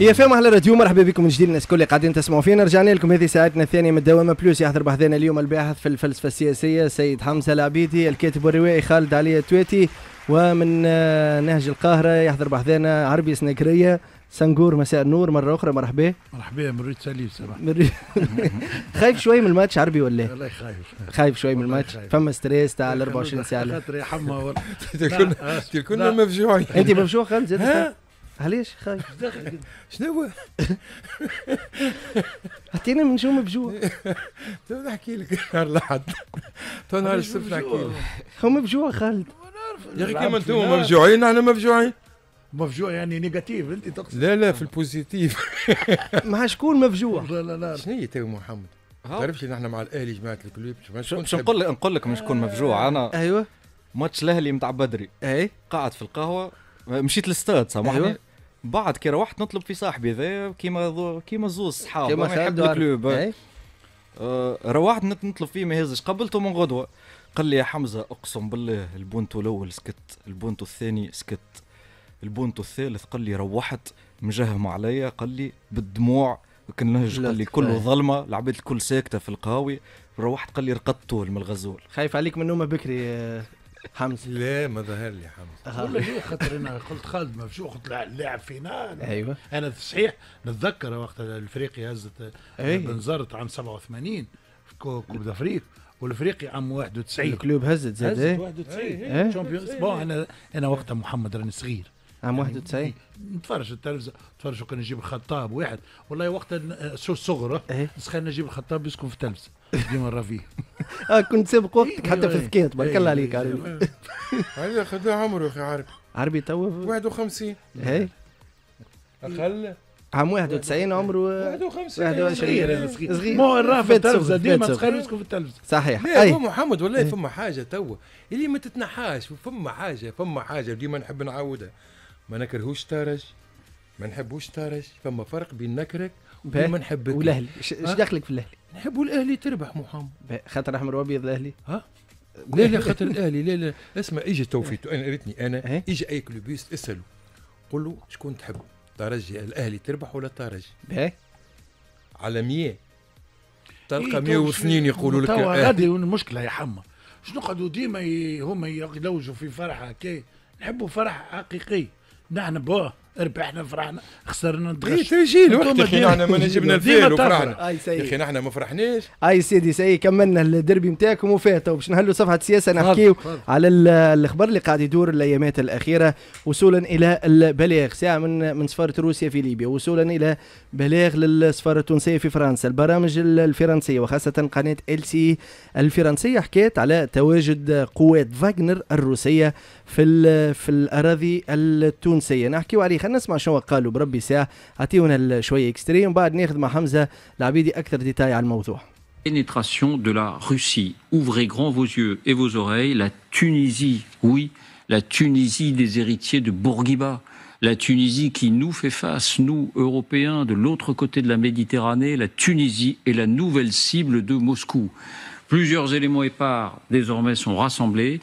اي اف ام راديو مرحبا بكم من جديد الناس الكل اللي قاعدين تسمعوا فينا رجعنا لكم هذه ساعتنا الثانية من الدوامة بلوس يحضر بحذنا اليوم الباحث في الفلسفة السياسية سيد حمزة العبيدي الكاتب والروائي خالد علي التويتي ومن آه، نهج القاهرة يحضر بحذنا عربي سنكرية سنجور مساء النور مرة أخرى مرحبا مرحبا مريت سليم صراحة خايف شوي من الماتش عربي ولا والله خايف خايف شوي من الماتش فما ستريس تاع ال 24 ساعة خاطر يا حما كنا كنا مفجوعين أنت مفجوع خالد زاد علاش خايف؟ شنو هو؟ انا من شو مبجوع تو نحكي لك نهار الاحد تو نهار السبت نحكي لك هو مبجوع خالد يا اخي كيما انتم مفجوعين نحن مفجوعين مفجوع يعني نيجاتيف انت تقصد لا لا في البوزيتيف مع شكون مفجوع؟ لا لا لا شنو هي تو محمد؟ تعرفش نحن مع الاهلي جماعه الكلوب مش نقول لك نقول لك مش شكون مفجوع انا ايوه ماتش الاهلي نتاع بدري اي قاعد في القهوه مشيت للستاد سامحني أيوة. بعد كي روحت نطلب في صاحبي ذا كيما كيما زوز صحاب كيما صاحب الكلوب أي. آه، روحت نطلب فيه ما يهزش قبلته من غدوه قال لي يا حمزه اقسم بالله البونتو الاول سكت البونتو الثاني سكت البونتو الثالث قال لي روحت مجهم عليا قال لي بالدموع كان نهج قال لي كله ظلمه العباد الكل ساكته في القهاوي روحت قال لي رقدت طول من الغزول خايف عليك من نومه بكري حمزه لا ما ظهر لي حمزه آه. ولا ليه خاطر انا قلت خالد مفشوخ قلت لاعب فينا ايوه انا صحيح نتذكر وقت الافريقي هزت أيوة. آه، بنزرت عام 87 في كوب دافريك والافريقي عام 91 الكلوب هزت زاد هزت 91 إيه؟ إيه؟ إيه. بون انا انا وقتها محمد راني صغير عام 91 يعني نتفرج التلفزه نتفرج كان نجيب الخطاب واحد والله وقتها سو صغره إيه. سخان نجيب الخطاب يسكن في التلفزه ديما فيه اه كنت سابق وقتك إيه، حتى في الذكاء تبارك الله عليك إيه. عربي هذا خذ عمره اخي عربي عربي توا 51 اي اقل عام 91 عمره 51 صغير صغير مو في التلفزه ديما تخيل يسكن في التلفزه صحيح اي هو محمد والله فما حاجه توا اللي ما تتنحاش فما حاجه فما حاجه ديما نحب نعاودها ما نكرهوش تارج ما نحبوش تارج فما فرق بين نكرك وبين ما نحبك والاهلي ايش دخلك في الاهلي؟ نحبوا الاهلي تربح محمد خاطر احمر وابيض الاهلي ها لا لا خاطر الاهلي لا لا اسمع اجي توفيتو انا ريتني انا إيه؟ اجي اي كلوبيست اساله قول له شكون تحب ترجي الاهلي تربح ولا ترجي؟ باهي على 100 تلقى 102 إيه، يقولوا لك هذه المشكله يا حما شنو قعدوا ديما هما يلوجوا في فرحه كي نحبوا فرح حقيقي Nah, nah, boy. ربحنا فرحنا خسرنا دغش إيه، تسجيل وقت يا اخي احنا ما جبنا الفيل وفرحنا يا اخي احنا ما فرحناش اي سيدي سي كملنا الدربي نتاعكم وفات باش نهلوا صفحه السياسه نحكيو على الخبر اللي قاعد يدور الايامات الاخيره وصولا الى البلاغ ساعه من من سفاره روسيا في ليبيا وصولا الى بلاغ للسفاره التونسيه في فرنسا البرامج الفرنسيه وخاصه قناه ال سي الفرنسيه حكيت على تواجد قوات فاغنر الروسيه في في الاراضي التونسيه نحكيو عليه Pénétration de la Russie. Ouvrez grand vos yeux et vos oreilles. La Tunisie, oui, la Tunisie des héritiers de Bourguiba. La Tunisie qui nous fait face, nous, Européens, de l'autre côté de la Méditerranée. La Tunisie est la nouvelle cible de Moscou. Plusieurs éléments épars désormais sont rassemblés,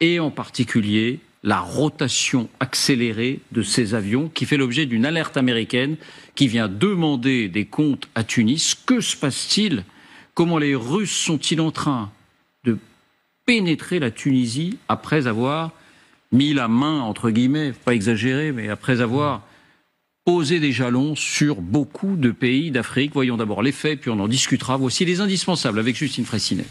et en particulier la rotation accélérée de ces avions, qui fait l'objet d'une alerte américaine qui vient demander des comptes à Tunis. Que se passe-t-il Comment les Russes sont-ils en train de pénétrer la Tunisie après avoir mis la main, entre guillemets, pas exagéré, mais après avoir posé des jalons sur beaucoup de pays d'Afrique Voyons d'abord les faits, puis on en discutera. Voici les indispensables avec Justine Fressinet.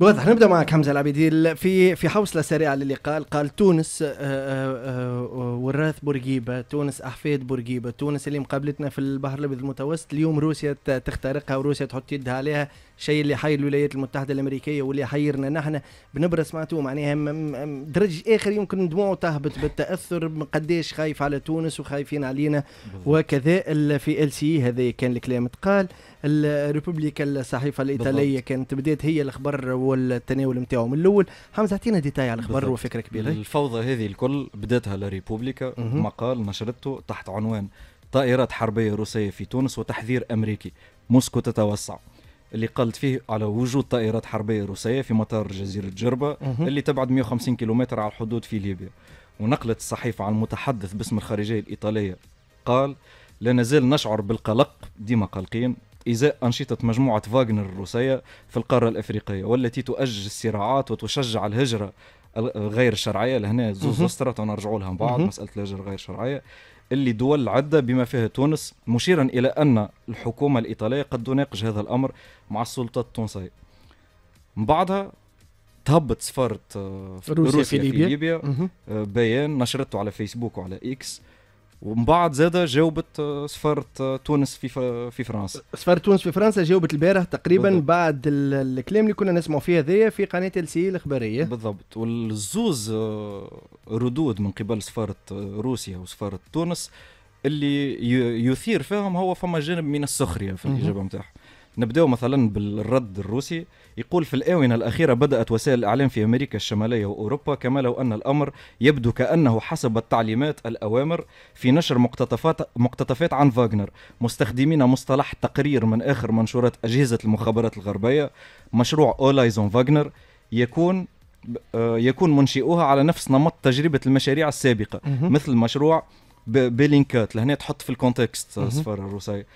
واضح نبدا معك حمزه العبيدي في في حوصله سريعه للقاء قال تونس آه، آه، آه، وراث بورقيبه تونس احفاد بورقيبه تونس اللي مقابلتنا في البحر الابيض المتوسط اليوم روسيا تخترقها وروسيا تحط يدها عليها الشيء اللي حي الولايات المتحده الامريكيه واللي حيرنا نحن بنبرس معناته معناها درج اخر يمكن دموعه تهبط بالتاثر قديش خايف على تونس وخايفين علينا وكذا في ال سي هذا كان الكلام تقال الريبوبليكا الصحيفه الايطاليه كانت بدات هي الاخبار والتناول نتاعو من الاول حمزه اعطينا ديتاي على الاخبار وفكره كبيره الفوضى هذه الكل بداتها لا مقال نشرته تحت عنوان طائرات حربيه روسيه في تونس وتحذير امريكي موسكو تتوسع اللي قالت فيه على وجود طائرات حربيه روسيه في مطار جزيره جربه اللي تبعد 150 كيلومتر على الحدود في ليبيا ونقلت الصحيفه عن المتحدث باسم الخارجيه الايطاليه قال لا نزال نشعر بالقلق ديما قلقين إزاء أنشطة مجموعة فاغنر الروسية في القارة الأفريقية والتي تؤجج الصراعات وتشجع الهجرة غير الشرعية لهنا زوز أسطرة ونرجعوا لها بعض مسألة الهجرة غير الشرعية اللي دول عدة بما فيها تونس مشيرا إلى أن الحكومة الإيطالية قد تناقش هذا الأمر مع السلطات التونسية من بعدها تهبط سفارة آه، روسيا, روسيا في ليبيا, في ليبيا آه، بيان نشرته على فيسبوك وعلى إكس ومن بعد زاد جاوبت سفاره آه، تونس في في فرنسا سفاره تونس في فرنسا جاوبت البارح تقريبا بالضبط. بعد الكلام اللي كنا نسمعوا فيه هذايا في قناه ال سي الاخباريه بالضبط والزوز آه، ردود من قبل سفاره آه، روسيا وسفاره تونس اللي يثير فيهم هو فما جانب من السخريه في الاجابه نتاعهم نبداو مثلا بالرد الروسي يقول في الآونة الأخيرة بدأت وسائل الإعلام في أمريكا الشمالية وأوروبا كما لو أن الأمر يبدو كأنه حسب التعليمات الأوامر في نشر مقتطفات مقتطفات عن فاغنر مستخدمين مصطلح تقرير من آخر منشورات أجهزة المخابرات الغربية مشروع أولايزون فاغنر يكون آه، يكون منشئوها على نفس نمط تجربة المشاريع السابقة مثل مشروع بلينكات لهنا تحط في الكونتكست صفر الروسية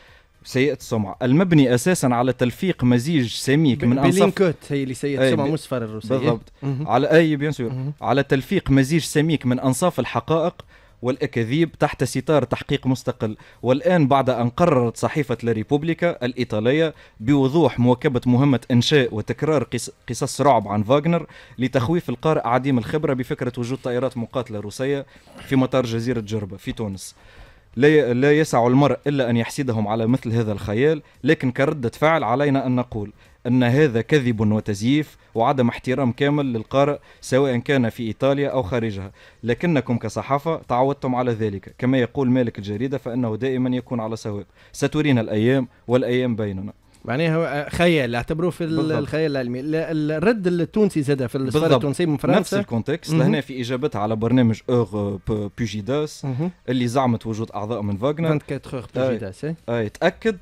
سيئة السمعة المبني أساسا على تلفيق مزيج سميك من أنصاف بلينكوت هي اللي سيئة السمعة مش صفر الروسية إيه؟ بالضبط على أي بيان سور على تلفيق مزيج سميك من أنصاف الحقائق والأكاذيب تحت ستار تحقيق مستقل والآن بعد أن قررت صحيفة لريبوبليكا الإيطالية بوضوح مواكبة مهمة إنشاء وتكرار قصص رعب عن فاغنر لتخويف القارئ عديم الخبرة بفكرة وجود طائرات مقاتلة روسية في مطار جزيرة جربة في تونس لا لا يسع المرء الا ان يحسدهم على مثل هذا الخيال لكن كرده فعل علينا ان نقول ان هذا كذب وتزييف وعدم احترام كامل للقارئ سواء كان في ايطاليا او خارجها لكنكم كصحافه تعودتم على ذلك كما يقول مالك الجريده فانه دائما يكون على سواء سترينا الايام والايام بيننا معناها آه، خيال اعتبروه في بالضبط. الخيال العلمي الرد التونسي زاد في السفاره التونسيه من فرنسا نفس الكونتكست لهنا في اجابتها على برنامج اوغ بوجيداس اللي زعمت وجود اعضاء من فاغنر 24 بوجيداس اي, تاكد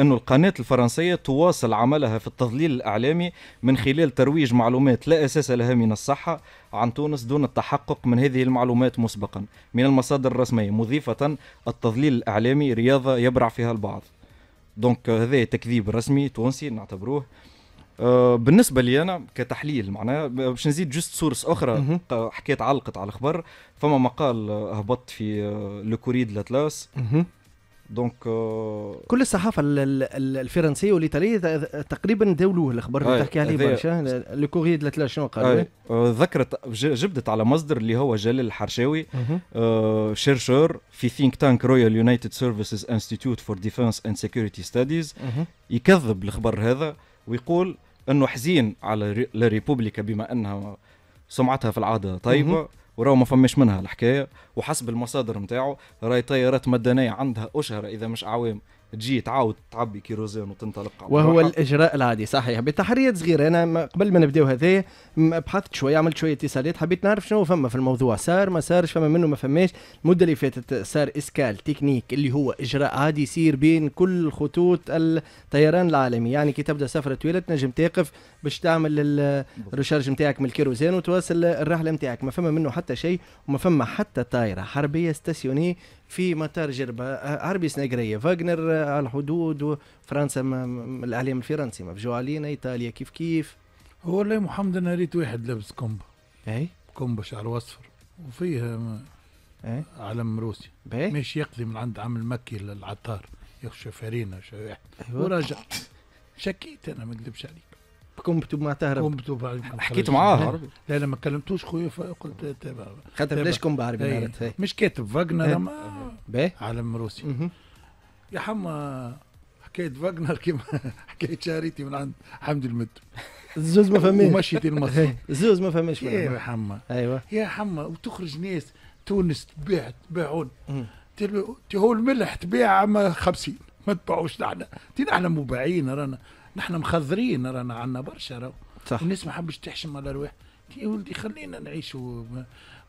انه القناه الفرنسيه تواصل عملها في التضليل الاعلامي من خلال ترويج معلومات لا اساس لها من الصحه عن تونس دون التحقق من هذه المعلومات مسبقا من المصادر الرسميه مضيفه التضليل الاعلامي رياضه يبرع فيها البعض دونك آه، هذا تكذيب رسمي تونسي نعتبروه آه، بالنسبه لي انا كتحليل معناها باش نزيد جست سورس اخرى حكيت علقت على الخبر فما مقال آه، هبط في لو كوريد لاتلاس دونك euh, كل الصحافه الفرنسيه والايطاليه تقريبا داولوه الخبر اللي تحكي عليه برشا لو كوري دو شنو قال euh, ذكرت جبدت على مصدر اللي هو جلال الحرشاوي آه شيرشور euh, في ثينك تانك رويال يونايتد سيرفيسز انستيتيوت فور ديفنس اند سيكيورتي ستاديز يكذب الخبر هذا ويقول انه حزين على لا ريبوبليكا بما انها سمعتها في العاده طيبه وراه ما فماش منها الحكايه وحسب المصادر نتاعو راهي طيارات مدنيه عندها اشهر اذا مش عوام تجي تعاود تعبي كيروزين وتنطلق وهو الاجراء العادي صحيح بتحريات صغيره انا قبل ما نبداو هذايا بحثت شويه عملت شويه اتصالات حبيت نعرف شنو فما في الموضوع صار ما صارش فما منه ما فماش المده اللي فاتت صار اسكال تكنيك اللي هو اجراء عادي يصير بين كل خطوط الطيران العالمي يعني كي تبدا سفره طويله تنجم تقف باش تعمل الريشارج نتاعك من الكيروزين وتواصل الرحله نتاعك ما فما منه حتى شيء وما فما حتى طاير دائرة حربية ستاسيوني في مطار جربة عربي نقرية فاغنر على آه، الحدود وفرنسا الإعلام الفرنسي مفجوع علينا إيطاليا كيف كيف هو والله محمد أنا ريت واحد لابس كومبا أي كومبا شعر أصفر وفيه آه، أي؟ علم روسي إيه؟ مش يقضي من عند عم المكي للعطار يخشى فارينا شو أيوة. واحد وراجع شكيت انا ما نكذبش عليك كومبتو ما تهرب قمتوا حكيت معاه لا لا ما كلمتوش خويا فقلت تابع خاطر بلاش كومبا عربي مش كاتب فاجنر إيه. باهي عالم روسي يا حما حكايه فاجنر كيما حكايه شاريتي من عند حمد المد الزوز ما فماش ومشيت المصري إيه. الزوز ما فماش إيه يا حما ايوه يا حما وتخرج ناس تونس تبيع تبيعون تي هو الملح تبيع عام 50 ما تباعوش نحن تي نحن مباعين رانا نحن مخذرين رانا عندنا برشا راهو صح الناس ما حبش تحشم على رواح يا ولدي خلينا نعيشوا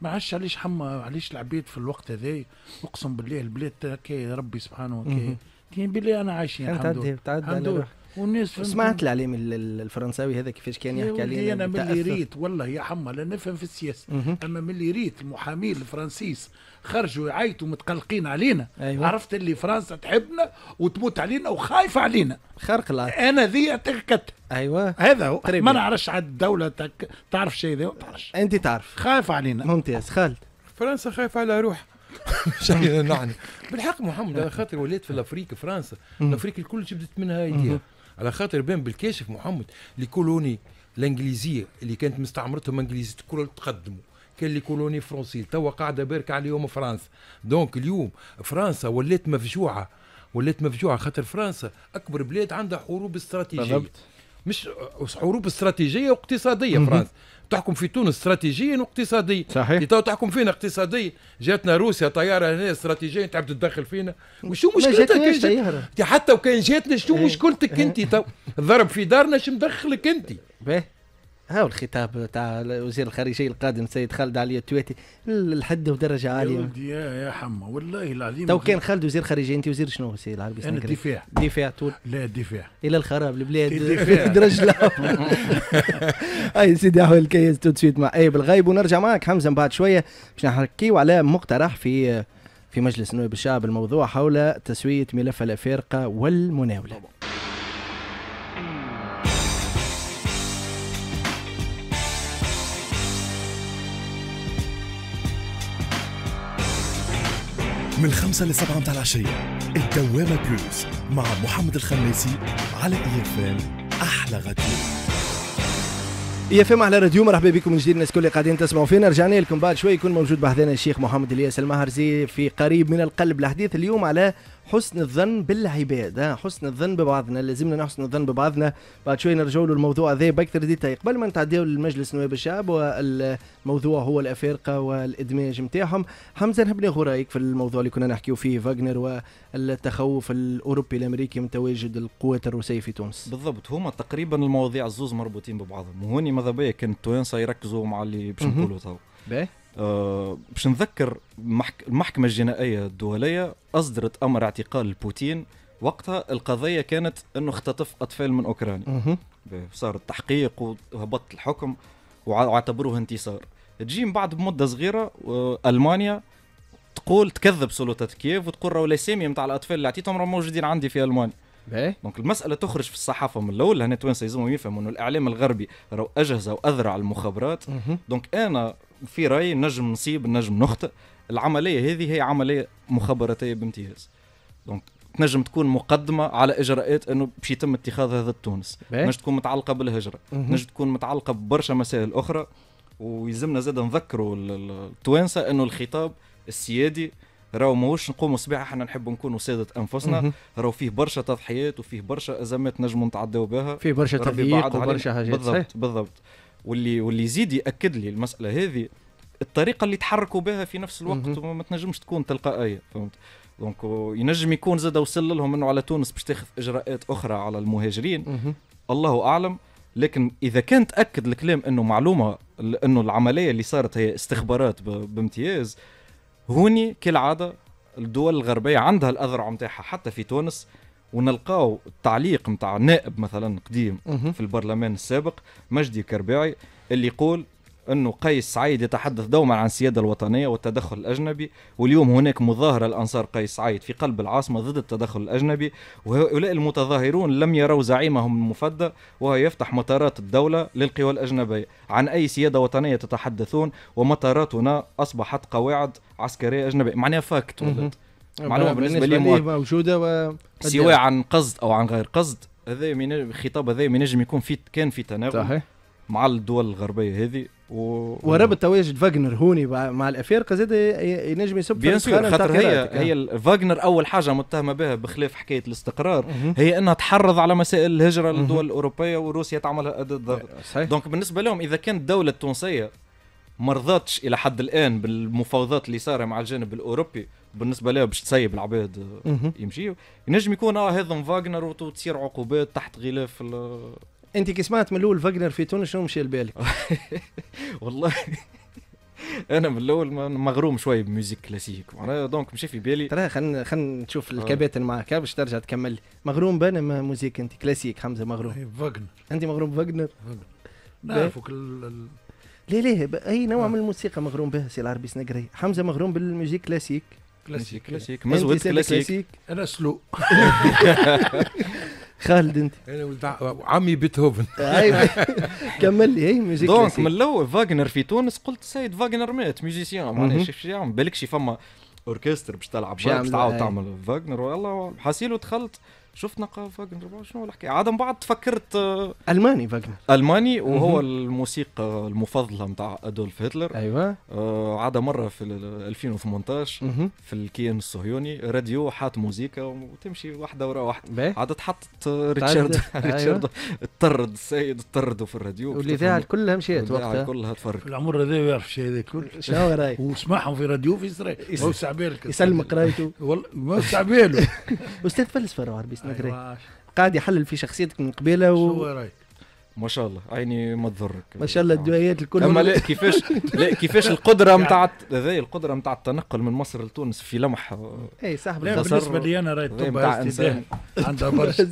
ما عادش علاش حما علاش العباد في الوقت هذا اقسم بالله البلاد كي ربي سبحانه وكي بالله انا عايشين الحمد لله الحمد لله والناس سمعت الاعلام الفرنساوي هذا كيفاش كان يحكي علينا انا ملي ريت والله يا حما لا نفهم في السياسه اما ملي ريت المحامي الفرنسيس خرجوا يعيطوا متقلقين علينا أيوة. عرفت اللي فرنسا تحبنا وتموت علينا وخايفه علينا خرق لا انا ذي تكت ايوه هذا هو ما يعني. نعرفش عاد الدوله تك... تعرف شيء ذا تعرفش انت تعرف خايف علينا ممتاز خالد فرنسا خايفه على روحها شيء نعني بالحق محمد على خاطر وليت في الافريق فرنسا الافريق الكل جبدت منها ايديها على خاطر بين بالكاشف محمد لكولوني الانجليزيه اللي كانت مستعمرتهم انجليزيه الكل تقدموا كان لي كولوني فرونسي توا قاعده باركه عليهم فرنسا دونك اليوم فرنسا ولات مفجوعه ولات مفجوعه خاطر فرنسا اكبر بلاد عندها حروب استراتيجيه بالضبط. مش حروب استراتيجيه واقتصاديه فرنسا تحكم في تونس استراتيجيا واقتصاديا صحيح تو تحكم فينا اقتصاديا جاتنا روسيا طياره هنا استراتيجيا تحب تدخل فينا وشو مشكلتك جات... حتى وكان جاتنا شو إيه. مشكلتك إيه. انت تو ضرب في دارنا شو مدخلك انت هاو الخطاب تاع وزير الخارجيه القادم السيد خالد علي التواتي الحد ودرجه عاليه يا ولدي يا حما والله العظيم تو كان خالد وزير خارجيه انت وزير شنو سي العربي انا الدفاع الدفاع طول لا الدفاع الى الخراب البلاد درج اي سيدي احوال الكيس تو تسويت مع اي بالغيب ونرجع معك حمزه من بعد شويه باش نحكيو على مقترح في في مجلس نواب الشعب الموضوع حول تسويه ملف الافارقه والمناوله طبعا. من خمسة لسبعة متاع العشية الدوامة بلوس مع محمد الخميسي على اي اف ام أحلى غدير يا e فهم على راديو مرحبا بكم من جديد الناس الكل قاعدين تسمعوا فينا رجعنا لكم بعد شوي يكون موجود بعدنا الشيخ محمد الياس المهرزي في قريب من القلب الحديث اليوم على حسن الظن بالعباد ها حسن الظن ببعضنا لازمنا نحسن الظن ببعضنا بعد شوي نرجعوا للموضوع هذا بأكثر ديتاي قبل ما نتعداو للمجلس نواب الشعب والموضوع هو الأفارقة والإدماج نتاعهم حمزة نحب ناخذ رأيك في الموضوع اللي كنا نحكيو فيه فاغنر والتخوف الأوروبي الأمريكي من تواجد القوات الروسية في تونس بالضبط هما تقريبا المواضيع الزوز مربوطين ببعضهم وهوني ماذا بيا كان التوانسة يركزوا مع اللي باش نقولوا آه، باش نذكر المحكمة الجنائية الدولية أصدرت أمر اعتقال بوتين وقتها القضية كانت أنه اختطف أطفال من أوكرانيا صار التحقيق وهبط الحكم واعتبروه انتصار تجي من بعد بمدة صغيرة آه، ألمانيا تقول تكذب سلطة كييف وتقول راهو الاسامي نتاع الاطفال اللي عطيتهم راهم موجودين عندي في المانيا إيه؟ دونك المساله تخرج في الصحافه من الاول هنا توانسه يلزمهم يفهموا انه الاعلام الغربي راهو اجهز واذرع المخابرات دونك انا في رايي نجم نصيب نجم نخطئ العمليه هذه هي عمليه مخابراتيه بامتياز دونك تنجم تكون مقدمه على اجراءات انه باش يتم اتخاذ هذا التونس إيه؟ تنجم تكون متعلقه بالهجره تنجم تكون متعلقه ببرشا مسائل اخرى ويلزمنا زاد نذكروا التوانسه انه الخطاب السيادي راهو ماهوش نقوموا صباح احنا نحب نكونوا سادة انفسنا راهو فيه برشا تضحيات وفيه برشا ازمات نجموا نتعداو بها فيه برشا تضييق وبرشا حاجات بالضبط صحيح. بالضبط واللي واللي يزيد ياكد لي المساله هذه الطريقه اللي تحركوا بها في نفس الوقت ما تنجمش تكون تلقائيه فهمت دونك ينجم يكون زاد وصل لهم انه على تونس باش تاخذ اجراءات اخرى على المهاجرين الله اعلم لكن اذا كان تاكد الكلام انه معلومه انه العمليه اللي صارت هي استخبارات بامتياز هوني كالعاده الدول الغربيه عندها الاذرع نتاعها حتى في تونس ونلقاو التعليق نتاع نائب مثلا قديم في البرلمان السابق مجدي كرباعي اللي يقول أنه قيس سعيد يتحدث دوما عن السيادة الوطنية والتدخل الأجنبي واليوم هناك مظاهرة لأنصار قيس سعيد في قلب العاصمة ضد التدخل الأجنبي وهؤلاء المتظاهرون لم يروا زعيمهم المفدى وهو يفتح مطارات الدولة للقوى الأجنبية عن أي سيادة وطنية تتحدثون ومطاراتنا أصبحت قواعد عسكرية أجنبية معناها فاكت معلومة بالنسبة, لي موجودة و... سواء عن قصد أو عن غير قصد هذا من الخطاب هذا ينجم يكون في كان في تناغم مع الدول الغربية هذه و... وربط تواجد فاغنر هوني مع الافارقه زاد ينجم يسب بيان سور خاطر هي هي فاغنر اول حاجه متهمه بها بخلاف حكايه الاستقرار هي انها تحرض على مسائل الهجره للدول الاوروبيه وروسيا تعملها ضد دونك بالنسبه لهم اذا كانت الدوله التونسيه ما رضتش الى حد الان بالمفاوضات اللي صارت مع الجانب الاوروبي بالنسبه لها باش تسيب العباد يمشيوا ينجم يكون اه هذم فاغنر وتصير عقوبات تحت غلاف انت كي سمعت من الاول فاجنر في تونس شنو مشى لبالك؟ والله انا من الاول مغروم شويه بميوزيك كلاسيك معناها دونك مشى في بالي ترى خلينا خلينا نشوف آه. الكباتن معك باش ترجع تكمل مغروم بانا ما موزيك انت كلاسيك حمزه مغروم إيه، فاجنر انت مغروم بفاغنر نعرفك ال... لا لا اي نوع آه. من الموسيقى مغروم بها سي العربي سنقري حمزه مغروم بالميوزيك كلاسيك كلاسيك كلاسيك مزود كلاسيك انا سلو خالد انت عمي بيتهوفن أيوة. كمل لي اي ميوزيك دونك من الاول فاغنر في تونس قلت سيد فاغنر مات ميوزيسيان معناها يعمل بالك شي فما اوركستر باش تلعب باش تعاود تعمل فاغنر والله حاسيلو دخلت شفت نقا فاجنر شنو الحكي عاد من بعد تفكرت آه، الماني فاجنر الماني وهو الموسيقى المفضله نتاع ادولف هتلر ايوه آه عاد مره في 2018 في الكيان الصهيوني راديو حات موزيكا وتمشي واحده ورا واحده عاد تحطت ريتشارد أيوة. ريتشارد اضطرد السيد اضطرده في الراديو والاذاعه كلها مشيت وقتها كلها تفرج العمر هذا يعرف الشيء هذا كل شنو راي وسمعهم في راديو في اسرائيل يسلمك رايته والله قرايته والله وسع باله استاذ فلسفه عربي كويس نقري أيوة. قاعد يحلل في شخصيتك من قبيله و... شو رايك ما شاء الله عيني ما تضرك ما شاء الله آه. الدويات الكل اما لا كيفاش لا كيفاش القدره نتاع يعني القدره نتاع التنقل من مصر لتونس في لمح اي صاحب بالنسبه لي انا رايت طب عندها برشا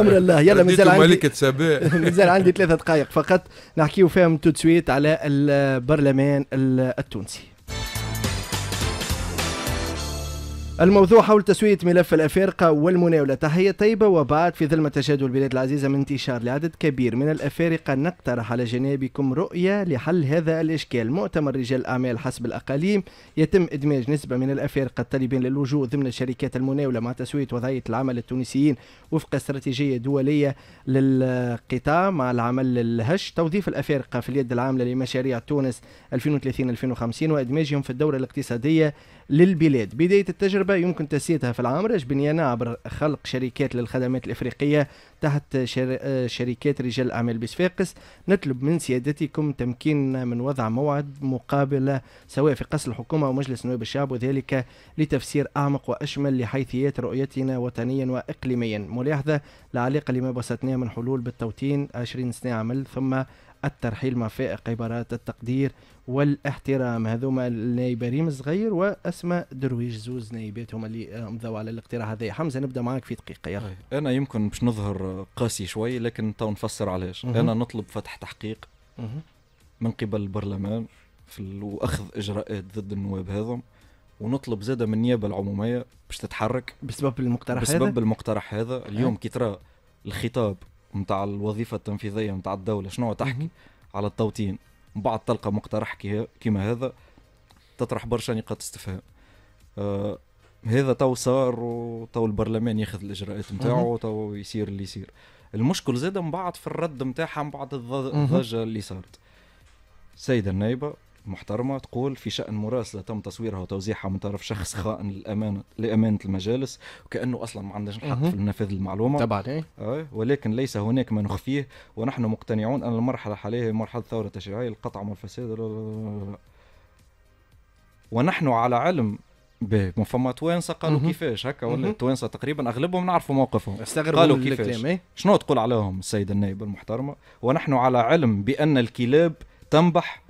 امر الله يلا مازال عندي ملكه سباء مازال عندي ثلاثه دقائق فقط نحكيو فيهم تو سويت على البرلمان التونسي الموضوع حول تسوية ملف الأفارقة والمناولة تحية طيبة وبعد في ظل ما تشهده البلاد العزيزة من انتشار لعدد كبير من الأفارقة نقترح على جنابكم رؤية لحل هذا الإشكال مؤتمر رجال الأعمال حسب الأقاليم يتم إدماج نسبة من الأفارقة الطالبين للوجوء ضمن الشركات المناولة مع تسوية وضعية العمل التونسيين وفق استراتيجية دولية للقطاع مع العمل الهش توظيف الأفارقة في اليد العاملة لمشاريع تونس 2030-2050 وإدماجهم في الدورة الاقتصادية للبلاد بداية التجربة تجربة يمكن تسييدها في العامرج بنيانا عبر خلق شركات للخدمات الإفريقية تحت شر... شركات رجال الأعمال بصفاقس نطلب من سيادتكم تمكيننا من وضع موعد مقابلة سواء في قصر الحكومة أو مجلس نواب الشعب وذلك لتفسير أعمق وأشمل لحيثيات رؤيتنا وطنيا وإقليميا ملاحظة العلاقة لما بسطناه من حلول بالتوطين 20 سنة عمل ثم الترحيل مع فائق عبارات التقدير والاحترام هذوما النايبه ريم الصغير واسماء درويش زوز نايبات هما اللي آه، مضاو على الاقتراح هذا حمزه نبدا معك في دقيقه يا اخي انا يمكن باش نظهر قاسي شوي لكن تو نفسر علاش انا نطلب فتح تحقيق من قبل البرلمان في واخذ اجراءات ضد النواب هذم ونطلب زاده من النيابه العموميه باش تتحرك بسبب المقترح بسبب هذا بسبب المقترح هذا اليوم كي ترى الخطاب نتاع الوظيفه التنفيذيه نتاع الدوله شنو تحكي على التوطين من بعد تلقى مقترح كيما هذا تطرح برشا نقاط استفهام آه هذا تو صار وتو البرلمان ياخذ الاجراءات نتاعو تو يصير اللي يصير المشكل زاد من بعد في الرد نتاعها من بعد الضجه اللي صارت سيدة النايبه محترمة تقول في شأن مراسلة تم تصويرها وتوزيعها من طرف شخص خائن للأمانة لأمانة المجالس وكأنه أصلا ما عندناش الحق في نفاذ المعلومة طبعا إيه؟ ولكن ليس هناك ما نخفيه ونحن مقتنعون أن المرحلة الحالية هي مرحلة ثورة تشريعية القطع والفساد ونحن على علم به ما فما توانسه قالوا مهم. كيفاش هكا ولا التوانسه تقريبا اغلبهم نعرفوا موقفهم قالوا كيفاش إيه؟ شنو تقول عليهم السيده النائبه المحترمه ونحن على علم بان الكلاب تنبح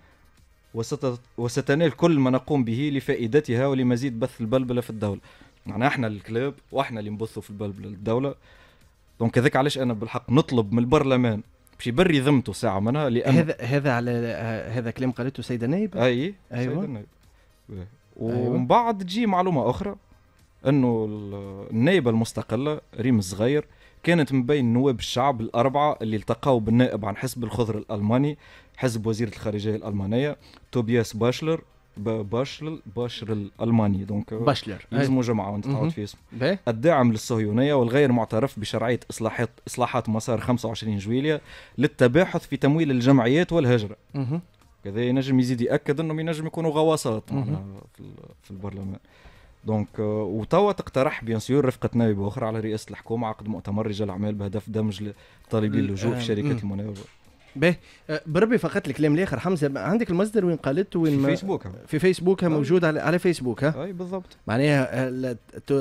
وستنال كل ما نقوم به لفائدتها ولمزيد بث البلبله في الدوله معناها يعني احنا الكلاب واحنا اللي نبثوا في البلبله للدوله دونك هذاك علاش انا بالحق نطلب من البرلمان باش يبري ذمته ساعه منها لان هذا هذا على هذا كلام قالته السيده نايب اي ايوه سيدة نايب. ومن أيوة. بعد تجي معلومه اخرى انه النايبه المستقله ريم الصغير كانت من بين نواب الشعب الأربعة اللي التقوا بالنائب عن حزب الخضر الألماني حزب وزير الخارجية الألمانية توبياس باشلر باشل euh، باشلر الالماني دونك باشلر لازم جمعه وانت تعود في اسمه الداعم للصهيونيه والغير معترف بشرعيه اصلاحات اصلاحات مسار 25 جويليا للتباحث في تمويل الجمعيات والهجره كذا ينجم يزيد ياكد انهم ينجم يكونوا غواصات في البرلمان دونك آه، وتوا تقترح بيان سيور رفقه نائب اخرى على رئاسه الحكومه عقد مؤتمر رجال اعمال بهدف دمج طالبي اللجوء في آه، شركات المناوبه به أه، بربي فقط الكلام الاخر حمزه عندك المصدر وين قالت وين في فيسبوك في فيسبوك موجود على, على فيسبوك ها اي بالضبط معناها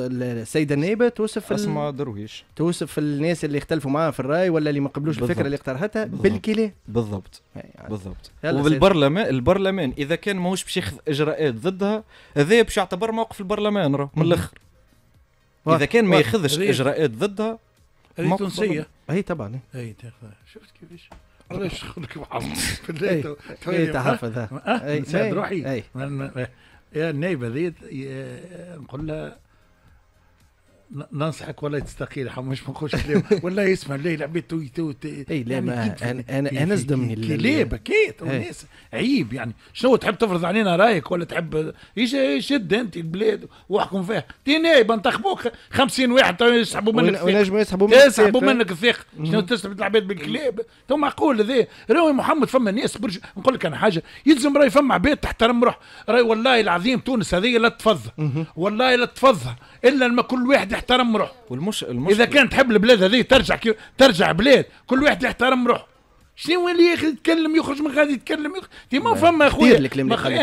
السيده أه، النائبه توصف اسماء درويش توصف الناس اللي اختلفوا معها في الراي ولا اللي ما قبلوش الفكره اللي اقترحتها بالكلام بالضبط يعني بالضبط وبالبرلمان البرلمان اذا كان ماهوش باش ياخذ اجراءات ضدها هذا باش يعتبر موقف البرلمان راه من الاخر اذا كان ما ياخذش اجراءات ضدها هذه تونسيه اي طبعا اي شفت كيفاش علاش خلك بحفظ اي تحفظ أه، إيه، سعد إيه، روحي إيه. يا النايبه ذي نقول لها ننصحك والله تستقيل مش ما نخش عليهم والله يسمع ليه لعبت تويت تويت اي لا يعني ما انا انا انا صدمني ليه بكيت إيه. والناس عيب يعني شنو تحب تفرض علينا رايك ولا تحب شد انت البلاد واحكم فيها تي نايب انتخبوك 50 واحد يسحبوا منك الثقه ونجموا يسحبوا منك يسحبوا منك الثقه شنو تسحب العباد بالكلاب تو معقول هذا راهو محمد فما ناس برج نقول لك انا حاجه يلزم راهي فما عباد تحترم روح راهي والله العظيم تونس هذه لا تفضل والله لا تفضل الا لما كل واحد يحترم روحه والمش... المشكلة. اذا كان تحب البلاد هذه ترجع كي... ترجع بلاد كل واحد يحترم روحه شنو اللي ياخذ يتكلم يخرج من غادي يتكلم ديما فما اخويا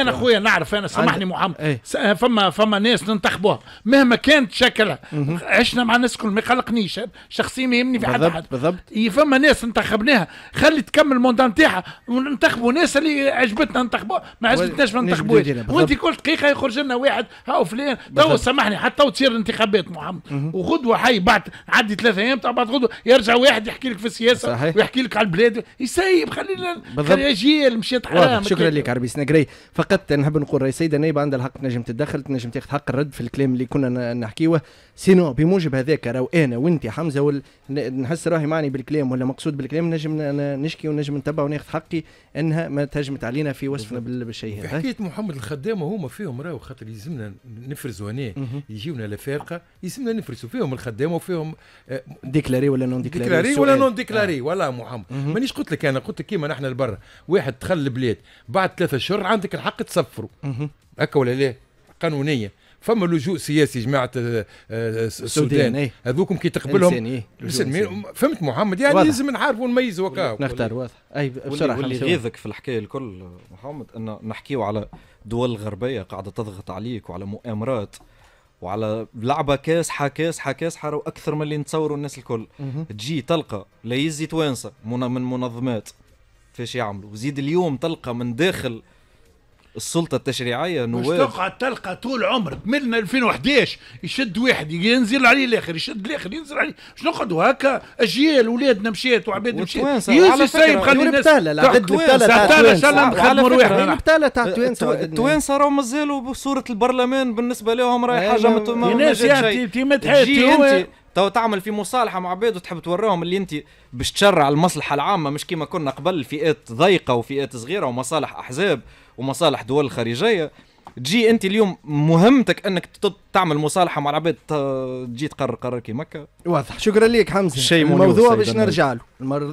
انا اخويا نعرف انا سامحني محمد ايه؟ فما فما ناس ننتخبوها مهما كانت شكلها عشنا مع ناس كل ما يقلقنيش شخصيا ما يهمني في حد بالضبط بالضبط إيه، فما ناس انتخبناها خلي تكمل الموندا نتاعها وننتخبوا ناس اللي عجبتنا ننتخبوها ما عجبتناش ما ننتخبوهاش وانت كل دقيقه يخرج لنا واحد هاو فلان تو سامحني حتى تصير الانتخابات محمد وغدوه حي بعد عدي ثلاثة ايام تاع بعد غدوه يرجع واحد يحكي لك في السياسه صحيح. ويحكي لك على البلاد يسيب خلينا خرياجيل مشيت حرام شكرا لك عربي سناكري فقط نحب نقول راهي سيده نايبه عندها الحق تنجم تتدخل تنجم تاخذ حق الرد في الكلام اللي كنا نحكيوه سينو بموجب هذاك راهو انا وانت حمزه وال... نحس راهي معني بالكلام ولا مقصود بالكلام نجم نشكي ونجم نتبع وناخذ حقي انها ما تهجمت علينا في وصفنا بالشيء هذا حكايه محمد الخدام وهما فيهم راهو خاطر يلزمنا نفرزوا هنا يجيونا الافارقه يلزمنا نفرزوا فيهم الخدام وفيهم آه، ديكلاري ولا نون ديكلاري ديكلاري ولا نون ديكلاري آه. ولا محمد مانيش قلت لك انا قلت كيما نحن لبرا واحد دخل البلاد بعد ثلاثة اشهر عندك الحق تسفروا هكا ولا لا قانونيا فما لجوء سياسي جماعه آه، آه، السودان ايه. هذوكم كي تقبلهم إيه. فهمت محمد يعني واضح. لازم نعرفوا نميزوا هكا نختار واضح اي بسرعه واللي يغيظك في الحكايه الكل محمد ان نحكيو على دول غربيه قاعده تضغط عليك وعلى مؤامرات وعلى لعبه كاسحه كاسحه كاسحه راهو اكثر من اللي نتصوروا الناس الكل تجي تلقى لا يزي توانسه من منظمات فاش يعملوا وزيد اليوم تلقى من داخل السلطه التشريعيه نواب مش تقعد تلقى طول عمرك من 2011 يشد واحد ينزل عليه الاخر يشد الاخر ينزل عليه مش نقعدوا هكا اجيال ولادنا مشيت وعباد مشيت يوسف السيب خلي الناس تاع التوانسه التوانسه راهو مازالوا بصوره البرلمان بالنسبه لهم راهي حاجه ما الناس انت ما تو تعمل في مصالحه مع عباد وتحب توريهم اللي انت باش تشرع المصلحه العامه مش كيما كنا قبل فئات ضيقه وفئات صغيره ومصالح احزاب ومصالح دول خارجيه تجي انت اليوم مهمتك انك تعمل مصالحه مع العباد تجي تقرر قرار كيما واضح شكرا لك حمزه شيء الموضوع باش نرجع له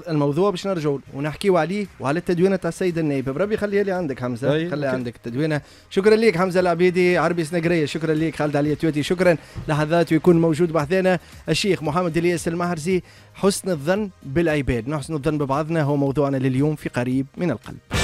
الموضوع باش نرجع له ونحكيو عليه وعلى التدوينه تاع السيد النايب بربي خليها لي عندك حمزه أيه. خليها عندك التدوينه شكرا لك حمزه العبيدي عربي سنقريه شكرا لك خالد علي تويتي شكرا لحظات ويكون موجود بحذانا الشيخ محمد الياس المهرزي حسن الظن بالعباد نحسن الظن ببعضنا هو موضوعنا لليوم في قريب من القلب